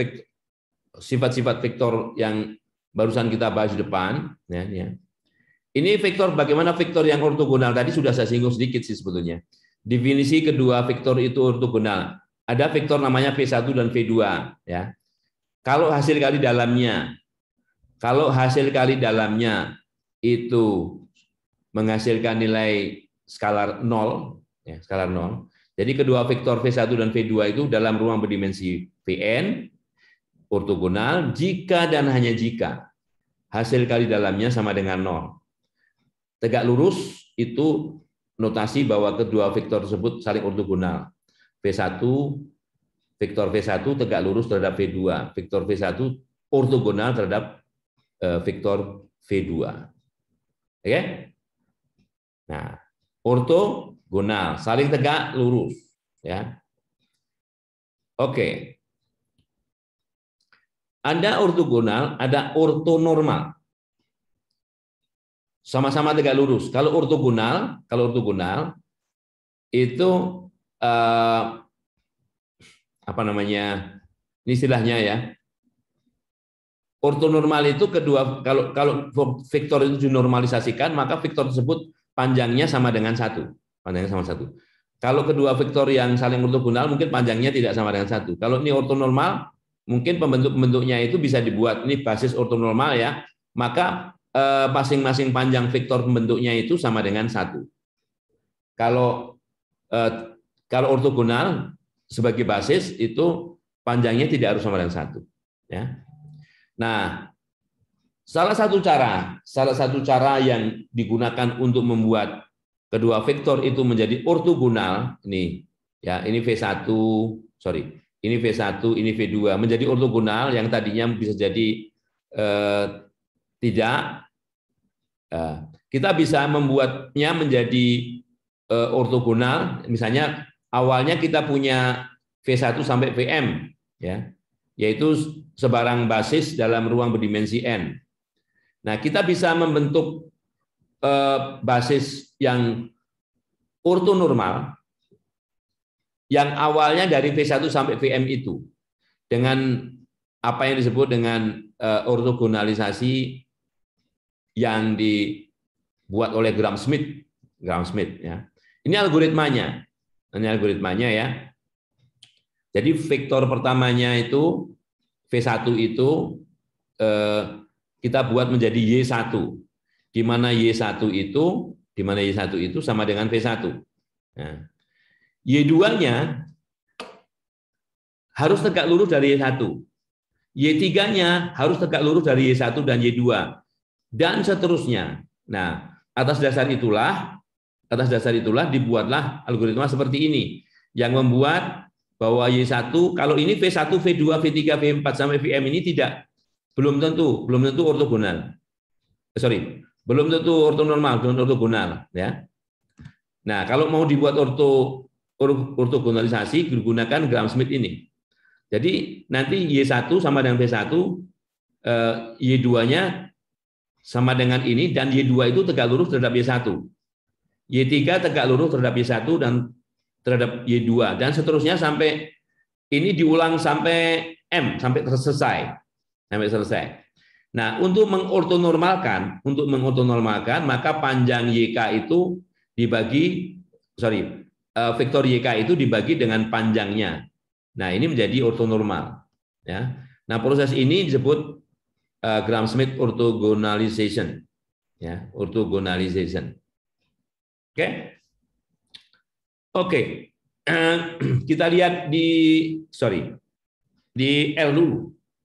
sifat-sifat vektor yang barusan kita bahas di depan, ya, ya ini vektor bagaimana vektor yang ortogonal tadi sudah saya singgung sedikit sih sebetulnya. Definisi kedua vektor itu ortogonal. Ada vektor namanya V1 dan V2 ya. Kalau hasil kali dalamnya kalau hasil kali dalamnya itu menghasilkan nilai skalar 0 ya, skalar 0. Jadi kedua vektor V1 dan V2 itu dalam ruang berdimensi Vn ortogonal jika dan hanya jika hasil kali dalamnya sama dengan 0. Tegak lurus itu notasi bahwa kedua vektor tersebut saling ortogonal. V1 vektor V1 tegak lurus terhadap V2, vektor V1 ortogonal terhadap e, vektor V2. Oke? Okay? Nah, ortogonal, saling tegak lurus, ya. Oke. Okay. Ada ortogonal, ada ortonormal sama-sama tegak lurus. Kalau ortogonal, kalau ortogonal itu eh, apa namanya? Ini istilahnya ya. Ortonormal itu kedua kalau kalau vektor itu dinormalisasikan maka vektor tersebut panjangnya sama dengan satu. Panjangnya sama satu. Kalau kedua vektor yang saling ortogonal mungkin panjangnya tidak sama dengan satu. Kalau ini ortonormal mungkin pembentuk-bentuknya itu bisa dibuat ini basis ortonormal ya. Maka Eh, masing-masing panjang vektor pembentuknya itu sama dengan satu. Kalau eh, kalau ortogonal sebagai basis itu panjangnya tidak harus sama dengan satu. Ya. Nah, salah satu cara, salah satu cara yang digunakan untuk membuat kedua vektor itu menjadi ortogonal ini ya ini V1 sorry ini V1 ini V2 menjadi ortogonal yang tadinya bisa jadi eh, tidak Ya, kita bisa membuatnya menjadi eh, ortogonal, misalnya awalnya kita punya V1 sampai VM, ya, yaitu sebarang basis dalam ruang berdimensi n. Nah, kita bisa membentuk eh, basis yang ortonormal yang awalnya dari V1 sampai VM itu dengan apa yang disebut dengan eh, ortogonalisasi yang dibuat oleh Graham Smith. Graham Smith ya. Ini algoritmanya. Ini algoritmanya ya. Jadi vektor pertamanya itu V1 itu eh, kita buat menjadi Y1. Di mana Y1 itu di mana Y1 itu sama dengan V1. Nah, Y2-nya ya. harus tegak lurus dari Y1. Y3-nya harus tegak lurus dari Y1 dan Y2 dan seterusnya. Nah, atas dasar itulah atas dasar itulah dibuatlah algoritma seperti ini yang membuat bahwa Y1 kalau ini V1, V2, V3, V4 sampai VM ini tidak belum tentu, belum tentu ortogonal. Eh, sorry, belum tentu ortonormal, belum ortogonal ya. Nah, kalau mau dibuat orto ortogonalisasi gunakan Gram Smith ini. Jadi nanti Y1 sama dengan V1 eh, Y2-nya sama dengan ini dan Y2 itu tegak lurus terhadap Y1. Y3 tegak lurus terhadap Y1 dan terhadap Y2 dan seterusnya sampai ini diulang sampai M sampai selesai. Sampai selesai. Nah, untuk mengortonormalkan, untuk mengortonormalkan maka panjang YK itu dibagi sorry, eh, vektor YK itu dibagi dengan panjangnya. Nah, ini menjadi ortonormal, ya. Nah, proses ini disebut uh, Graham Smith orthogonalization ya orthogonalization oke okay? oke okay. kita lihat di sorry di L dulu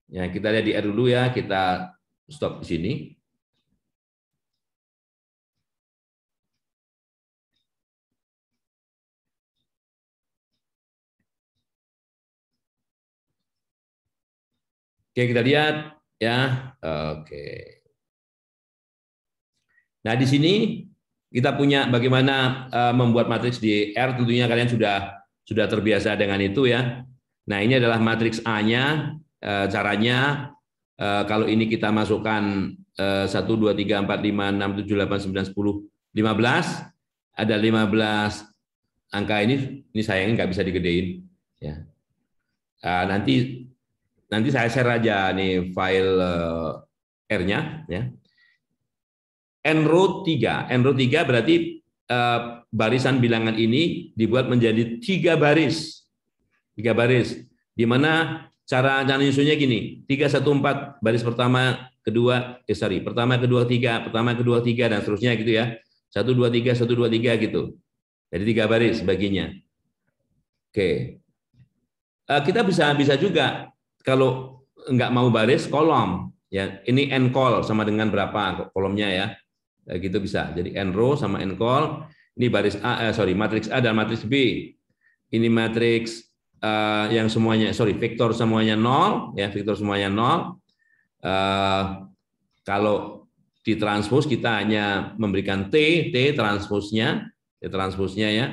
ya kita lihat di L dulu ya kita stop di sini Oke, kita lihat Ya, oke. Nah, di sini kita punya bagaimana eh, membuat matriks di R tentunya kalian sudah sudah terbiasa dengan itu ya. Nah, ini adalah matriks A-nya. Eh, caranya eh, kalau ini kita masukkan satu dua tiga empat lima enam tujuh delapan sembilan sepuluh lima belas ada lima belas angka ini ini sayangnya nggak bisa digedein ya. Ah, nanti nanti saya share aja nih file eh, R-nya ya. row 3. row 3 berarti eh, barisan bilangan ini dibuat menjadi tiga baris. Tiga baris. Di mana cara cara nyusunnya gini. 314 baris pertama, kedua, eh, sorry, pertama, kedua, tiga, pertama, kedua, tiga dan seterusnya gitu ya. 1 2 3 1 2 3 gitu. Jadi tiga baris baginya. Oke. Eh, kita bisa bisa juga kalau nggak mau baris kolom ya ini n call sama dengan berapa kolomnya ya, ya gitu bisa jadi n row sama n call ini baris a eh, sorry matriks a dan matriks b ini matriks uh, eh, yang semuanya sorry vektor semuanya nol ya vektor semuanya nol uh, kalau di transpose kita hanya memberikan t t transposnya t transposnya ya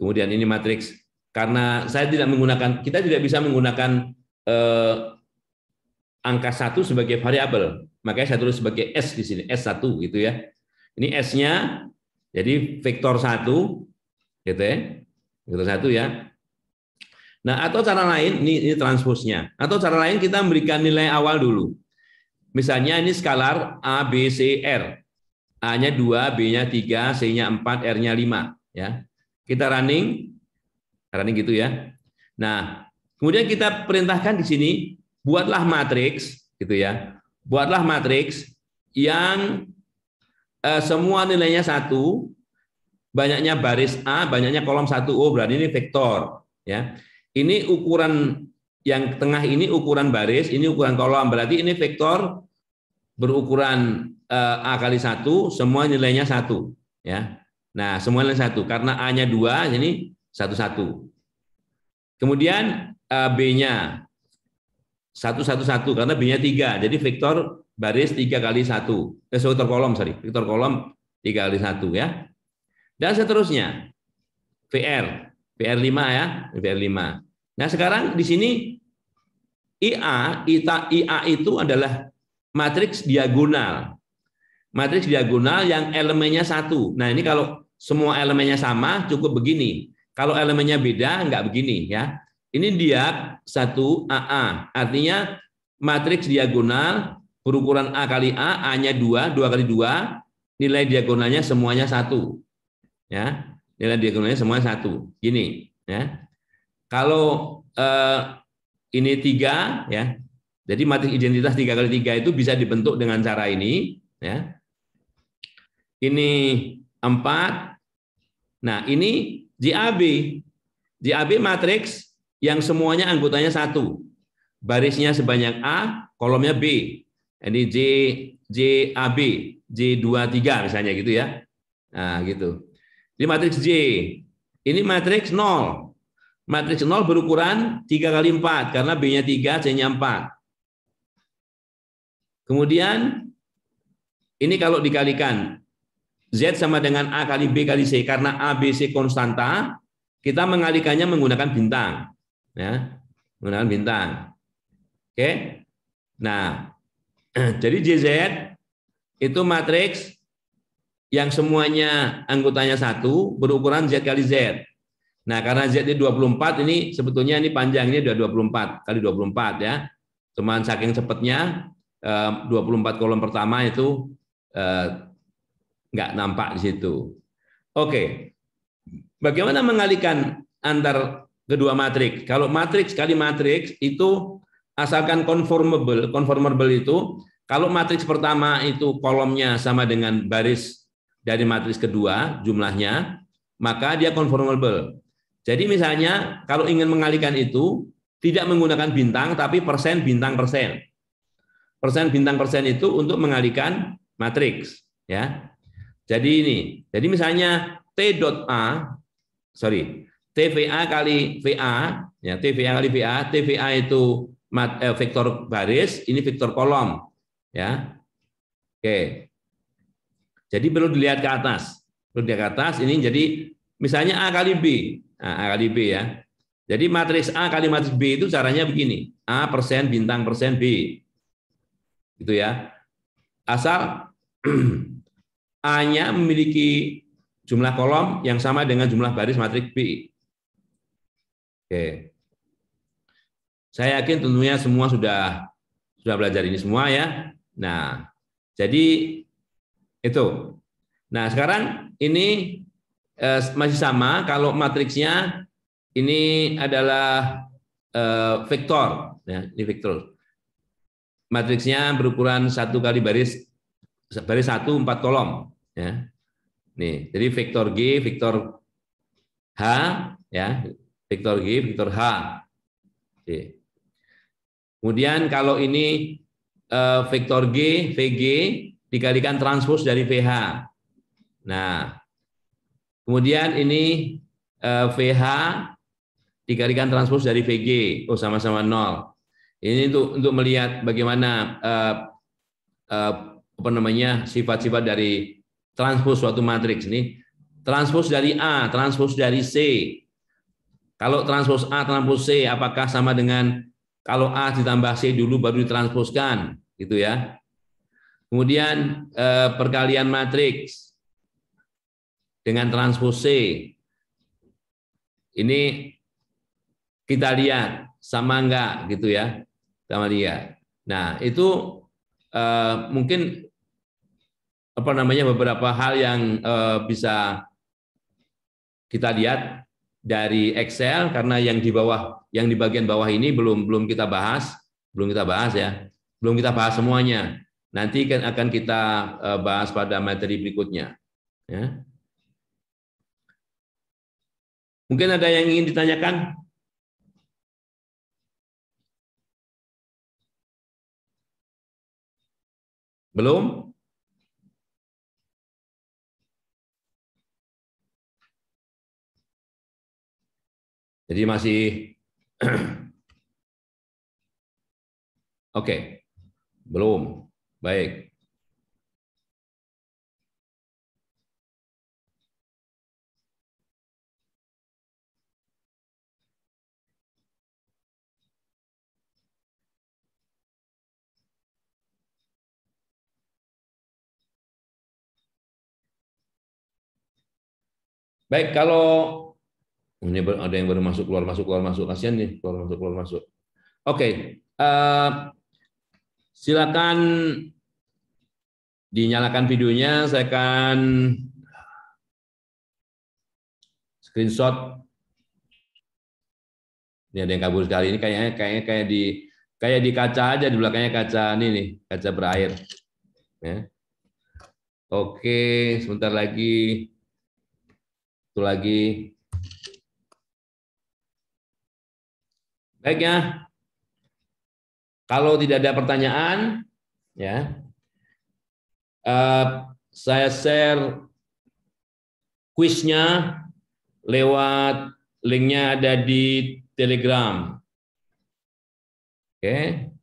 kemudian ini matriks karena saya tidak menggunakan kita tidak bisa menggunakan eh, angka satu sebagai variabel. Makanya saya tulis sebagai S di sini, S1 gitu ya. Ini S-nya jadi vektor satu gitu ya. Vektor satu ya. Nah, atau cara lain ini, ini transpose nya. Atau cara lain kita memberikan nilai awal dulu. Misalnya ini skalar A B C R. A-nya 2, B-nya 3, C-nya 4, R-nya 5, ya. Kita running running gitu ya. Nah, Kemudian kita perintahkan di sini buatlah matriks gitu ya. Buatlah matriks yang eh, semua nilainya satu, banyaknya baris A, banyaknya kolom satu. Oh, berarti ini vektor ya. Ini ukuran yang tengah ini ukuran baris, ini ukuran kolom. Berarti ini vektor berukuran eh, A kali satu, semua nilainya satu ya. Nah, semua nilai satu karena A-nya dua, ini satu satu. Kemudian B-nya. satu satu satu karena B-nya tiga Jadi vektor baris tiga kali satu Eh, vektor kolom, sorry. Vektor kolom tiga kali satu ya. Dan seterusnya. VR. VR 5 ya. VR 5. Nah sekarang di sini IA, ITA, IA itu adalah matriks diagonal. Matriks diagonal yang elemennya satu. Nah ini kalau semua elemennya sama cukup begini. Kalau elemennya beda nggak begini ya. Ini dia 1AA, artinya matriks diagonal berukuran A kali A, A-nya 2, 2 kali 2, nilai diagonalnya semuanya 1. Ya, nilai diagonalnya semuanya 1. Gini, ya. Kalau eh, ini 3, ya. Jadi matriks identitas 3 kali 3 itu bisa dibentuk dengan cara ini, ya. Ini 4. Nah, ini JAB. JAB matriks yang semuanya anggotanya satu. Barisnya sebanyak A, kolomnya B. Ini J, J, A, B, J, 2, 3 misalnya gitu ya. Nah, gitu. Ini matriks J. Ini matriks 0. Matriks 0 berukuran 3 kali 4 karena B-nya 3, C-nya 4. Kemudian ini kalau dikalikan Z sama dengan A kali B kali C karena A, B, C konstanta, kita mengalikannya menggunakan bintang ya menggunakan bintang oke nah jadi JZ itu matriks yang semuanya anggotanya satu berukuran Z kali Z. Nah, karena Z ini 24 ini sebetulnya ini panjangnya dua 24 kali 24 ya. Cuman saking cepatnya 24 eh, kolom pertama itu eh, nggak nampak di situ. Oke. Bagaimana mengalihkan antar kedua matriks. Kalau matriks kali matriks itu asalkan conformable, conformable itu kalau matriks pertama itu kolomnya sama dengan baris dari matriks kedua jumlahnya, maka dia conformable. Jadi misalnya kalau ingin mengalihkan itu tidak menggunakan bintang tapi persen bintang persen. Persen bintang persen itu untuk mengalihkan matriks, ya. Jadi ini. Jadi misalnya T.A sorry, TVA kali VA, ya TVA kali VA, TVA itu mat, eh, vektor baris, ini vektor kolom, ya. Oke. Jadi perlu dilihat ke atas, perlu dilihat ke atas. Ini jadi misalnya A kali B, nah, A kali B ya. Jadi matriks A kali matriks B itu caranya begini, A persen bintang persen B, gitu ya. Asal A-nya memiliki jumlah kolom yang sama dengan jumlah baris matriks B. Oke. Saya yakin tentunya semua sudah sudah belajar ini semua ya. Nah, jadi itu. Nah, sekarang ini eh, masih sama kalau matriksnya ini adalah eh, vektor ya, ini vektor. Matriksnya berukuran satu kali baris baris satu empat kolom ya. Nih, jadi vektor G, vektor H ya, Vektor G, vektor H. Oke. Kemudian kalau ini eh, vektor G, VG dikalikan transpos dari VH. Nah, kemudian ini VH eh, dikalikan transpos dari VG, oh sama-sama nol. Ini untuk untuk melihat bagaimana eh, apa namanya sifat-sifat dari transpos suatu matriks ini. Transpos dari A, transpos dari C, kalau transpose A transpose C apakah sama dengan kalau A ditambah C dulu baru ditransposkan gitu ya. Kemudian eh, perkalian matriks dengan transpose C. Ini kita lihat sama enggak gitu ya. Sama dia. Nah, itu eh, mungkin apa namanya beberapa hal yang eh, bisa kita lihat dari Excel karena yang di bawah yang di bagian bawah ini belum belum kita bahas, belum kita bahas ya. Belum kita bahas semuanya. Nanti kan akan kita e, bahas pada materi berikutnya. Ya. Mungkin ada yang ingin ditanyakan? Belum? Jadi masih Oke. Okay. Belum. Baik. Baik, kalau ini ada yang baru masuk keluar masuk keluar masuk kasihan nih keluar masuk keluar masuk. Oke, okay. uh, eh, silakan dinyalakan videonya. Saya akan screenshot. Ini ada yang kabur sekali. Ini kayaknya kayaknya kayak di kayak di kaca aja di belakangnya kaca ini nih kaca berair. Ya. Oke, sebentar lagi. Itu lagi. Baik ya. Kalau tidak ada pertanyaan, ya, uh, saya share kuisnya lewat linknya ada di Telegram. Oke. Okay.